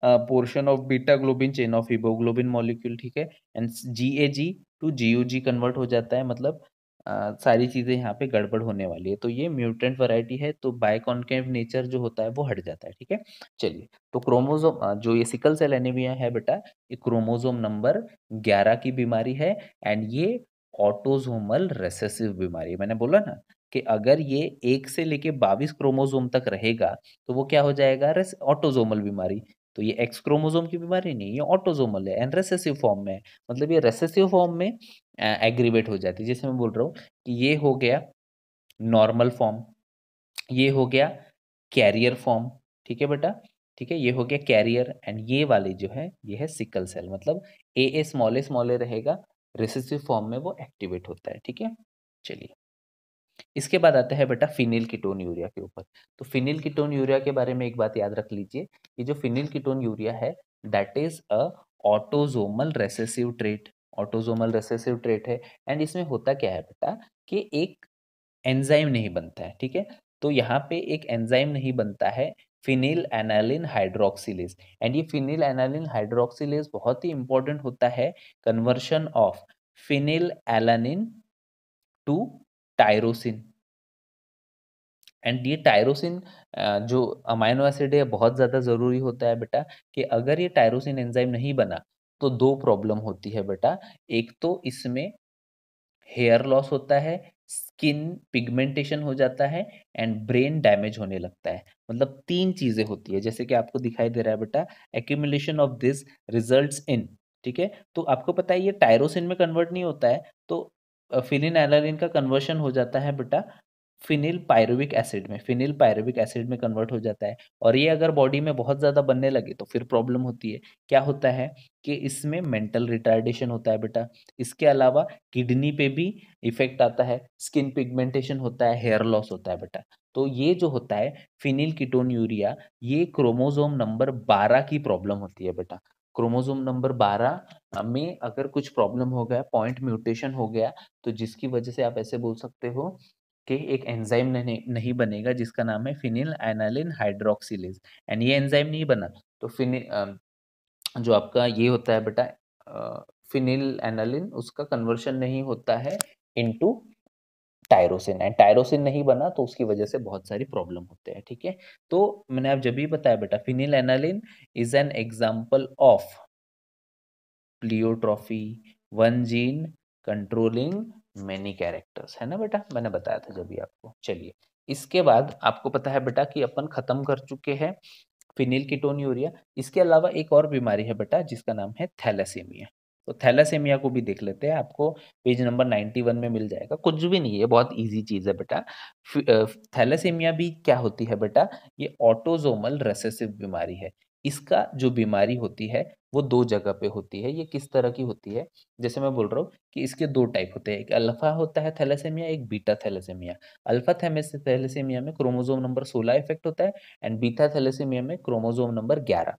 portion of beta globin chain of haemoglobin molecule ठीक है and G A G to G U G convert हो जाता है मतलब आ, सारी चीज़ें यहाँ पे गड़बड़ होने वाली है तो ये म्यूटेंट वैरायटी है तो बायकॉन्केव नेचर जो होता है वो हट जाता है ठीक है चलिए तो क्रोमोजोम जो ये सिकल सेल एनीमिया है बेटा ये क्रोमोजोम नंबर ग्यारह की बीमारी है एंड ये ऑटोजोमल रेसेसिव बीमारी है मैंने बोला ना कि अगर ये एक से लेके बाईस क्रोमोजोम तक रहेगा तो वो क्या हो जाएगा ऑटोजोमल बीमारी तो ये एक्स क्रोमोजोम की बीमारी नहीं ये ऑटोजोमल है एंड रेसेसिव फॉर्म में है मतलब ये रेसेसिव फॉर्म में एग्रीवेट हो जाती है जैसे मैं बोल रहा हूँ कि ये हो गया नॉर्मल फॉर्म ये हो गया कैरियर फॉर्म ठीक है बेटा ठीक है ये हो गया कैरियर एंड ये वाले जो है ये है सिकल सेल मतलब ए ए स्मॉल स्मॉल रहेगा रेसेसिव फॉर्म में वो एक्टिवेट होता है ठीक है चलिए इसके बाद आता है बेटा फिनिल कीटोन यूरिया के ऊपर तो फिनिल कीटोन यूरिया के बारे में एक बात याद रख लीजिए कि जो फिनिल कीटोन यूरिया है that is a autosomal recessive trait autosomal recessive trait है एंड इसमें होता क्या है बेटा कि एक एंजाइम नहीं बनता है ठीक है तो यहाँ पे एक एंजाइम नहीं बनता है फिनिल एनालिन हाइड्रोक्सिलेज एंड ये फिनिल एनालिन हाइड्रोक्सिलेज बहुत ही इंपॉर्टेंट होता है conversion of phenylalanine to tyrosine and ये टायरोसिन जो अमाइनो एसिड है बहुत ज़्यादा ज़रूरी होता है बेटा कि अगर ये टायरोसिन एंजाइम नहीं बना तो दो प्रॉब्लम होती है बेटा एक तो इसमें हेयर लॉस होता है स्किन पिगमेंटेशन हो जाता है एंड ब्रेन डैमेज होने लगता है मतलब तीन चीज़ें होती है जैसे कि आपको दिखाई दे रहा है बेटा accumulation of this results in ठीक है तो आपको पता है ये टायरोसिन में कन्वर्ट नहीं होता है तो फिनिन एलानिन का कन्वर्शन हो जाता है बेटा फिनिल पायरुविक एसिड में फिनिल पायरुविक एसिड में कन्वर्ट हो जाता है और ये अगर बॉडी में बहुत ज़्यादा बनने लगे तो फिर प्रॉब्लम होती है क्या होता है कि इसमें मेंटल रिटार्डेशन होता है बेटा इसके अलावा किडनी पे भी इफेक्ट आता है स्किन पिगमेंटेशन होता है हेयर लॉस होता है बेटा तो ये जो होता है फिनिल कीटोन यूरिया ये क्रोमोजोम नंबर बारह की प्रॉब्लम होती है बेटा क्रोमोजोम नंबर 12 में अगर कुछ प्रॉब्लम हो गया पॉइंट म्यूटेशन हो गया तो जिसकी वजह से आप ऐसे बोल सकते हो कि एक एंजाइम नहीं, नहीं बनेगा जिसका नाम है फिनिल एनालिन हाइड्रोक्सीलेज एंड ये एंजाइम नहीं बना तो फिनिल जो आपका ये होता है बेटा फिनिल एनालिन उसका कन्वर्शन नहीं होता है इनटू टायरोसिन है टायरोसिन नहीं बना तो उसकी वजह से बहुत सारी प्रॉब्लम होते हैं ठीक है तो मैंने आप जब भी बताया बेटा phenylalanine is an example of pleiotropy one gene controlling many characters है ना बेटा मैंने बताया था जब भी आपको चलिए इसके बाद आपको पता है बेटा कि अपन खत्म कर चुके हैं फिनिल कीटोन यूरिया इसके अलावा एक और बीमारी है बेटा जिसका नाम है थैलेसीमिया तो थैलासेमिया को भी देख लेते हैं आपको पेज नंबर 91 में मिल जाएगा कुछ भी नहीं है बहुत इजी चीज़ है बेटा थैलासेमिया भी क्या होती है बेटा ये ऑटोजोमल रेसेसिव बीमारी है इसका जो बीमारी होती है वो दो जगह पे होती है ये किस तरह की होती है जैसे मैं बोल रहा हूँ कि इसके दो टाइप होते हैं एक अल्फा होता है थैलेसेमिया एक बीटा थैलेसेमिया अल्फा थैलेसेमिया में क्रोमोजोम नंबर सोलह इफेक्ट होता है एंड बीटा थैलेसेमिया में क्रोमोजोम नंबर ग्यारह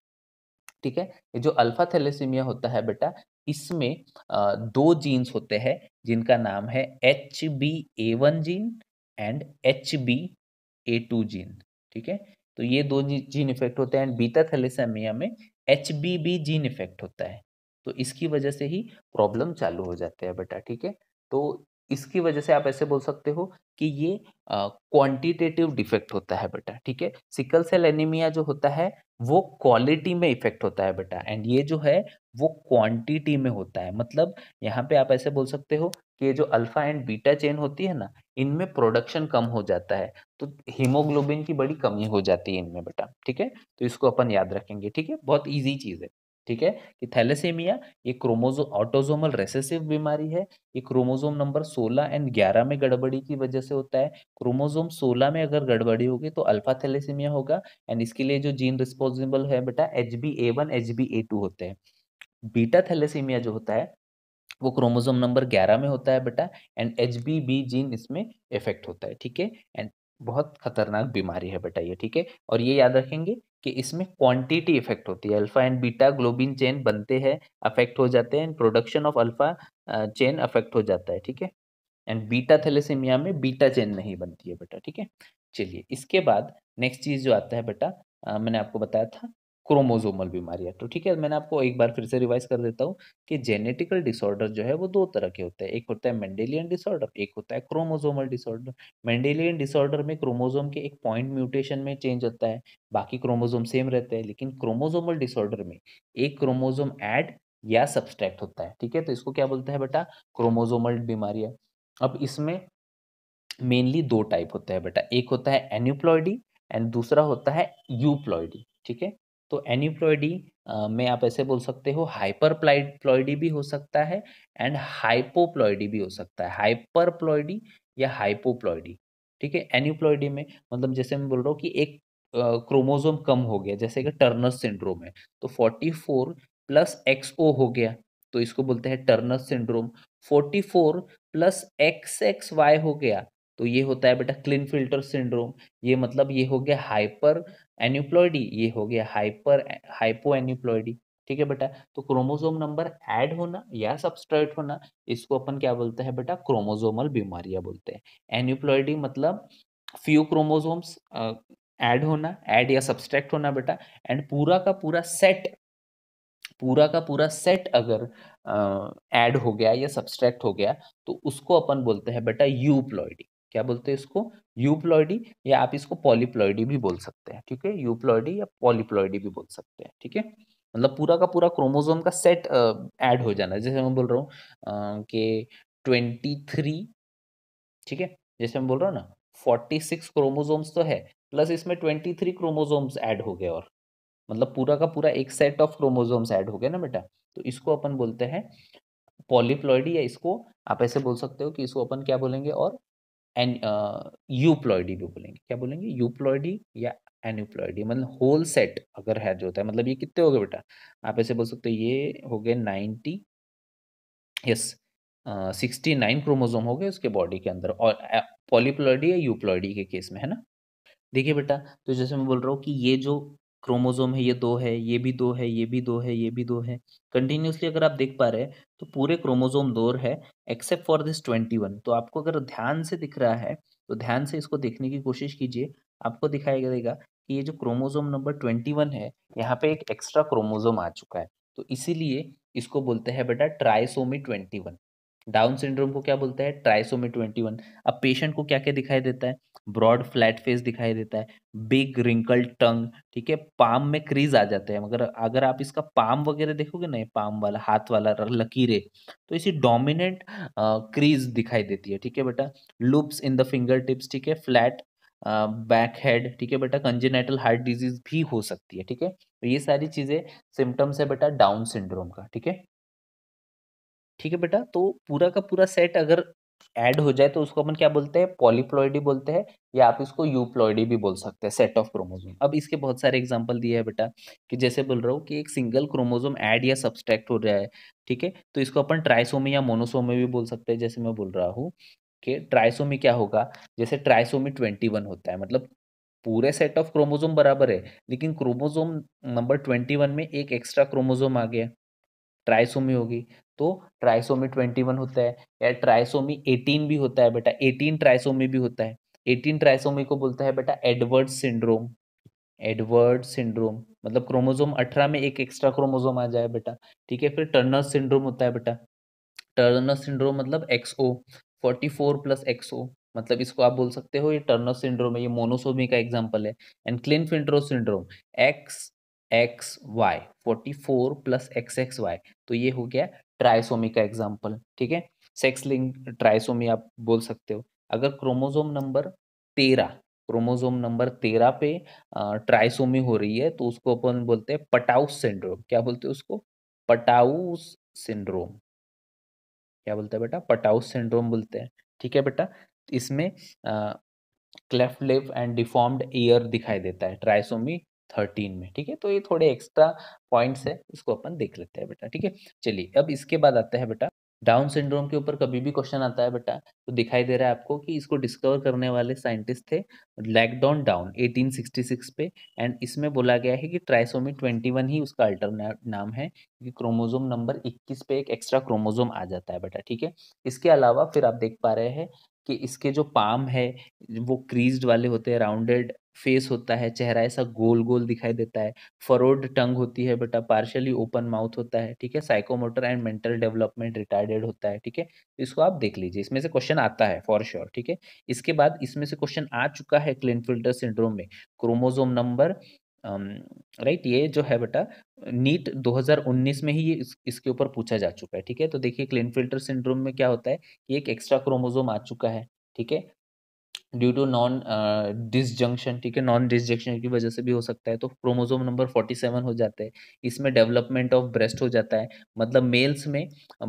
ठीक है ये जो अल्फा थैलेसेमिया होता है बेटा इसमें दो जीन्स होते हैं जिनका नाम है H B A one gene and H B A two gene ठीक है तो ये दो जीन इफेक्ट होते हैं एंड बीता थैलेसेमिया में H B B gene effect होता है तो इसकी वजह से ही प्रॉब्लम चालू हो जाते हैं बेटा ठीक है तो इसकी वजह से आप ऐसे बोल सकते हो कि ये क्वांटिटेटिव डिफेक्ट होता है बेटा ठीक है सिकल सेल एनीमिया जो होता है वो क्वालिटी में इफेक्ट होता है बेटा एंड ये जो है वो क्वांटिटी में होता है मतलब यहाँ पे आप ऐसे बोल सकते हो कि ये जो अल्फा एंड बीटा चेन होती है ना इनमें प्रोडक्शन कम हो जाता है तो हीमोग्लोबिन की बड़ी कमी हो जाती है इनमें बेटा ठीक है तो इसको अपन याद रखेंगे ठीक है बहुत ईजी चीज़ है ठीक है कि थैलेसेमिया ये क्रोमोजो ऑटोजोमल रेसेसिव बीमारी है ये क्रोमोजोम नंबर 16 एंड 11 में गड़बड़ी की वजह से होता है क्रोमोजोम 16 में अगर गड़बड़ी होगी तो अल्फा थैलेसेमिया होगा एंड इसके लिए जो जीन रिस्पॉन्सिबल है बेटा H B A one H B A two होते हैं बीटा थैलेसेमिया जो होता है वो क्रोमोजोम नंबर 11 में होता है बेटा and H B B gene इसमें इफेक्ट होता है ठीक है एंड बहुत खतरनाक बीमारी है बेटा ये ठीक है और ये याद रखेंगे कि इसमें क्वांटिटी इफेक्ट होती है alpha and beta globin chain बनते हैं अफेक्ट हो जाते हैं and production of alpha chain affect हो जाता है ठीक है एंड बीटा थैलेसीमिया में बीटा चेन नहीं बनती है बेटा ठीक है चलिए इसके बाद नेक्स्ट चीज़ जो आता है बेटा मैंने आपको बताया था क्रोमोजोमल बीमारियां तो ठीक है मैंने आपको एक बार फिर से रिवाइज कर देता हूँ कि जेनेटिकल डिसऑर्डर जो है वो दो तरह के होते हैं एक होता है मेंडेलियन डिसऑर्डर एक होता है क्रोमोजोमल डिसऑर्डर मेंडेलियन डिसऑर्डर में क्रोमोजोम के एक पॉइंट म्यूटेशन में चेंज होता है बाकी क्रोमोजोम सेम रहते हैं लेकिन क्रोमोजोमल डिसऑर्डर में एक क्रोमोजोम एड या सब्सट्रैक्ट होता है ठीक है तो इसको क्या बोलते हैं बेटा क्रोमोजोमल बीमारियां अब इसमें मेनली दो टाइप होते हैं बेटा एक होता है एन्यूप्लॉयडी एंड दूसरा होता है यूप्लॉयडी ठीक है तो एनीप्लॉयडी में आप ऐसे बोल सकते हो हाइपर प्लॉयडी भी हो सकता है एंड हाइपोप्लॉयडी भी हो सकता है हाइपर प्लॉयडी या हाइपोप्लॉयडी ठीक है एनीप्लॉयडी में मतलब जैसे मैं बोल रहा हूँ कि एक क्रोमोजोम कम हो गया जैसे कि टर्नर सिंड्रोम है तो forty four plus X O हो गया तो इसको बोलते हैं Turner syndrome forty four plus X X Y हो गया तो ये होता है बेटा क्लिन फिल्टर सिंड्रोम ये मतलब ये हो गया हाइपर एन्यूप्लॉयडी ये हो गया हाइपर हाइपो एन्यूप्लॉयडी ठीक है बेटा तो क्रोमोजोम नंबर ऐड होना या सब्सट्रेट होना इसको अपन क्या बोलते हैं बेटा क्रोमोजोमल बीमारियां बोलते हैं एन्यूप्लॉयडी मतलब फ्यू क्रोमोसोम्स ऐड होना ऐड या सब्सट्रैक्ट होना बेटा एंड पूरा का पूरा सेट पूरा का पूरा सेट अगर ऐड हो गया या सब्सट्रैक्ट हो गया तो उसको अपन बोलते हैं बेटा यूप्लॉयडी क्या बोलते हैं इसको यूप्लॉयडी या आप इसको पॉलीप्लॉयडी भी बोल सकते हैं ठीक है यूप्लॉयडी या पॉलीप्लॉयडी भी बोल सकते हैं ठीक है मतलब पूरा का पूरा क्रोमोजोम का सेट ऐड हो जाना जैसे मैं बोल रहा हूँ कि ट्वेंटी थ्री ठीक है जैसे मैं बोल रहा हूँ ना फोर्टी सिक्स क्रोमोजोम्स तो है प्लस इसमें ट्वेंटी थ्री क्रोमोजोम्स ऐड हो गए और मतलब पूरा का पूरा एक सेट ऑफ क्रोमोजोम्स ऐड हो गए ना बेटा तो इसको अपन बोलते हैं पॉलीप्लॉयडी या इसको आप ऐसे बोल सकते हो कि इसको अपन क्या बोलेंगे और एन यूप्लॉयडी भी बोलेंगे क्या बोलेंगे यूप्लॉयडी या एनयूप्लॉयडी मतलब होल सेट अगर है जो होता है मतलब ये कितने हो गए बेटा आप ऐसे बोल सकते हो ये हो गए ninety yes sixty nine chromosome हो गए उसके बॉडी के अंदर और पॉलीप्लॉयडी या यूप्लॉयडी के केस में है ना देखिए बेटा तो जैसे मैं बोल रहा हूँ कि ये जो क्रोमोजोम है ये दो है ये भी दो है ये भी दो है ये भी दो है कंटिन्यूसली अगर आप देख पा रहे हैं तो पूरे क्रोमोजोम दो है except for this twenty one तो आपको अगर ध्यान से दिख रहा है तो ध्यान से इसको देखने की कोशिश कीजिए आपको दिखाई देगा कि ये जो क्रोमोजोम नंबर ट्वेंटी वन है यहाँ पे एक एक्स्ट्रा क्रोमोजोम आ चुका है तो इसीलिए इसको बोलते हैं बेटा trisomy twenty one down syndrome को क्या बोलते हैं ट्राइसोमी ट्वेंटी वन अब पेशेंट को क्या क्या दिखाई देता है ब्रॉड फ्लैट फेस दिखाई देता है बिग रिंकल टंग ठीक है पाम में क्रीज आ जाते हैं मगर अगर आप इसका पाम वगैरह देखोगे ना पाम वाला हाथ वाला लकीरें तो इसी डोमिनेंट क्रीज दिखाई देती है ठीक है बेटा loops in the finger tips ठीक है फ्लैट बैक हेड ठीक है बेटा कंजेनेटल हार्ट डिजीज भी हो सकती है ठीक है तो ये सारी चीज़ें सिम्टम्स है बेटा डाउन सिंड्रोम का ठीक है ठीक है बेटा तो पूरा का पूरा सेट अगर ऐड हो जाए तो उसको अपन क्या बोलते हैं पॉलीप्लॉयडी बोलते हैं या आप इसको यूप्लॉयडी भी बोल सकते हैं सेट ऑफ क्रोमोजोम अब इसके बहुत सारे एग्जांपल दिए हैं बेटा कि जैसे बोल रहा हूँ कि एक सिंगल क्रोमोजोम ऐड या सब्सट्रैक्ट हो रहा है ठीक है तो इसको अपन ट्राइसोमी या मोनोसोमी भी बोल सकते हैं जैसे मैं बोल रहा हूँ कि ट्राइसोमी क्या होगा जैसे ट्राइसोमी ट्वेंटी वन होता है मतलब पूरे सेट ऑफ क्रोमोजोम बराबर है लेकिन क्रोमोजोम नंबर ट्वेंटी वन में एक एक्स्ट्रा क्रोमोजोम आ गया ट्राइसोमी होगी तो ट्राइसोमी ट्वेंटी वन होता है या ट्राइसोमी एटीन भी होता है बेटा एटीन ट्राइसोमी भी होता है एटीन ट्राइसोमी को बोलता है बेटा एडवर्ड सिंड्रोम एडवर्ड सिंड्रोम मतलब क्रोमोजोम अठारह में एक एक्स्ट्रा क्रोमोजोम आ जाए बेटा ठीक है फिर टर्नर सिंड्रोम होता है बेटा टर्नर सिंड्रोम मतलब X O forty four plus X O मतलब इसको आप बोल सकते हो ये टर्नर सिंड्रोम है ये मोनोसोमी का एग्जाम्पल है and Klinefelter syndrome X X Y forty four plus X X Y तो ये हो गया ट्राइसोमी का एग्जाम्पल ठीक है सेक्स लिंक ट्राइसोमी आप बोल सकते हो अगर क्रोमोजोम नंबर तेरह क्रोमोजोम नंबर तेरह पे ट्राइसोमी हो रही है तो उसको अपन बोलते हैं पटाउस सिंड्रोम क्या बोलते हैं उसको पटाउस सिंड्रोम क्या बोलते हैं बेटा पटाउस सिंड्रोम बोलते हैं ठीक है बेटा इसमें cleft lip and deformed ear दिखाई देता है ट्राइसोमी थर्टीन में ठीक है तो ये थोड़े एक्स्ट्रा पॉइंट्स है इसको अपन देख लेते हैं बेटा ठीक है चलिए अब इसके बाद आता है बेटा डाउन सिंड्रोम के ऊपर कभी भी क्वेश्चन आता है बेटा तो दिखाई दे रहा है आपको कि इसको डिस्कवर करने वाले साइंटिस्ट थे लैकडॉन डाउन 1866 पे एंड इसमें बोला गया है कि ट्राइसोमी 21 ही उसका अल्टर नाम है क्योंकि क्रोमोजोम नंबर 21 पे एक एक्स्ट्रा क्रोमोजोम आ जाता है बेटा ठीक है इसके अलावा फिर आप देख पा रहे हैं कि इसके जो पाम है वो क्रीज वाले होते हैं राउंडेड फेस होता है चेहरा ऐसा गोल गोल दिखाई देता है फरोड टंग होती है बेटा पार्शली ओपन माउथ होता है ठीक है psychomotor and mental development retarded होता है ठीक है तो इसको आप देख लीजिए इसमें से क्वेश्चन आता है फॉर श्योर ठीक है इसके बाद इसमें से क्वेश्चन आ चुका है क्लिनफिल्टर सिंड्रोम में क्रोमोजोम नंबर राइट ये जो है बेटा नीट 2019 में ही ये इस, इसके ऊपर पूछा जा चुका है ठीक है तो देखिए क्लिन फिल्टर सिंड्रोम में क्या होता है कि एक एक्स्ट्रा क्रोमोजोम आ चुका है ठीक है ड्यू टू नॉन डिसजंक्शन ठीक है नॉन डिसजंक्शन की वजह से भी हो सकता है तो क्रोमोजोम नंबर फोर्टी सेवन हो जाता है इसमें डेवलपमेंट ऑफ ब्रेस्ट हो जाता है मतलब मेल्स में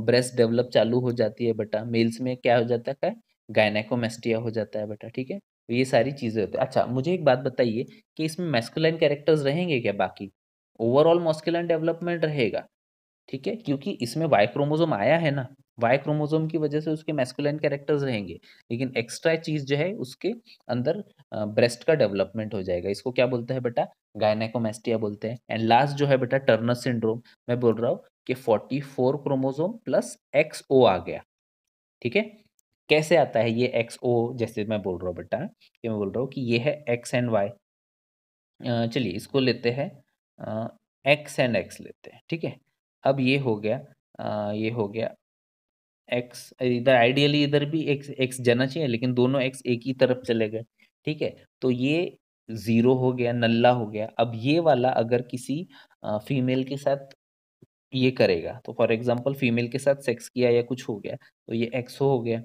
ब्रेस्ट डेवलप चालू हो जाती है बेटा मेल्स में क्या हो जाता है गायनेकोमेस्टिया हो जाता है बेटा ठीक है तो ये सारी चीज़ें होती है अच्छा मुझे एक बात बताइए कि इसमें मेस्कुलन कैरेक्टर्स रहेंगे क्या बाकी ओवरऑल मॉस्कुलन डेवलपमेंट रहेगा ठीक है क्योंकि इसमें वाई क्रोमोजोम आया है ना वाई क्रोमोजोम की वजह से उसके मेस्कुलन कैरेक्टर्स रहेंगे लेकिन एक्स्ट्रा चीज जो है उसके अंदर ब्रेस्ट का डेवलपमेंट हो जाएगा इसको क्या बोलते हैं बेटा गायनेकोमेस्टिया बोलते हैं एंड लास्ट जो है बेटा टर्नर सिंड्रोम मैं बोल रहा हूँ कि forty four chromosome plus X ओ आ गया ठीक है कैसे आता है ये एक्स ओ जैसे मैं बोल रहा हूँ बेटा कि मैं बोल रहा हूँ कि ये है एक्स एंड वाई चलिए इसको लेते हैं एक्स एंड एक्स लेते हैं ठीक है अब ये हो गया आ, ये हो गया एक्स इधर आइडियली इधर भी एक्स एक्स जाना चाहिए लेकिन दोनों एक्स एक ही तरफ चले गए ठीक है तो ये ज़ीरो हो गया नल्ला हो गया अब ये वाला अगर किसी फीमेल के साथ ये करेगा तो फॉर एग्जाम्पल फीमेल के साथ सेक्स किया या कुछ हो गया तो ये एक्स हो गया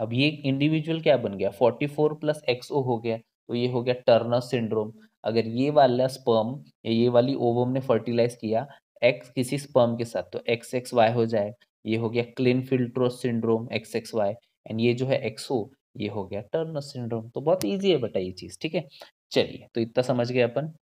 अब ये इंडिविजुअल क्या बन गया फोर्टी फोर प्लस एक्सओ हो गया तो ये हो गया टर्नर सिंड्रोम अगर ये वाला स्पर्म या ये वाली ओवम ने फर्टिलाइज किया एक्स किसी स्पर्म के साथ तो एक्स एक्स वाई हो जाए ये हो गया Klinefelter syndrome X X Y and ये जो है ओ ये हो गया टर्नर सिंड्रोम तो बहुत ईजी है बेटा ये चीज़ ठीक है चलिए तो इतना समझ गए अपन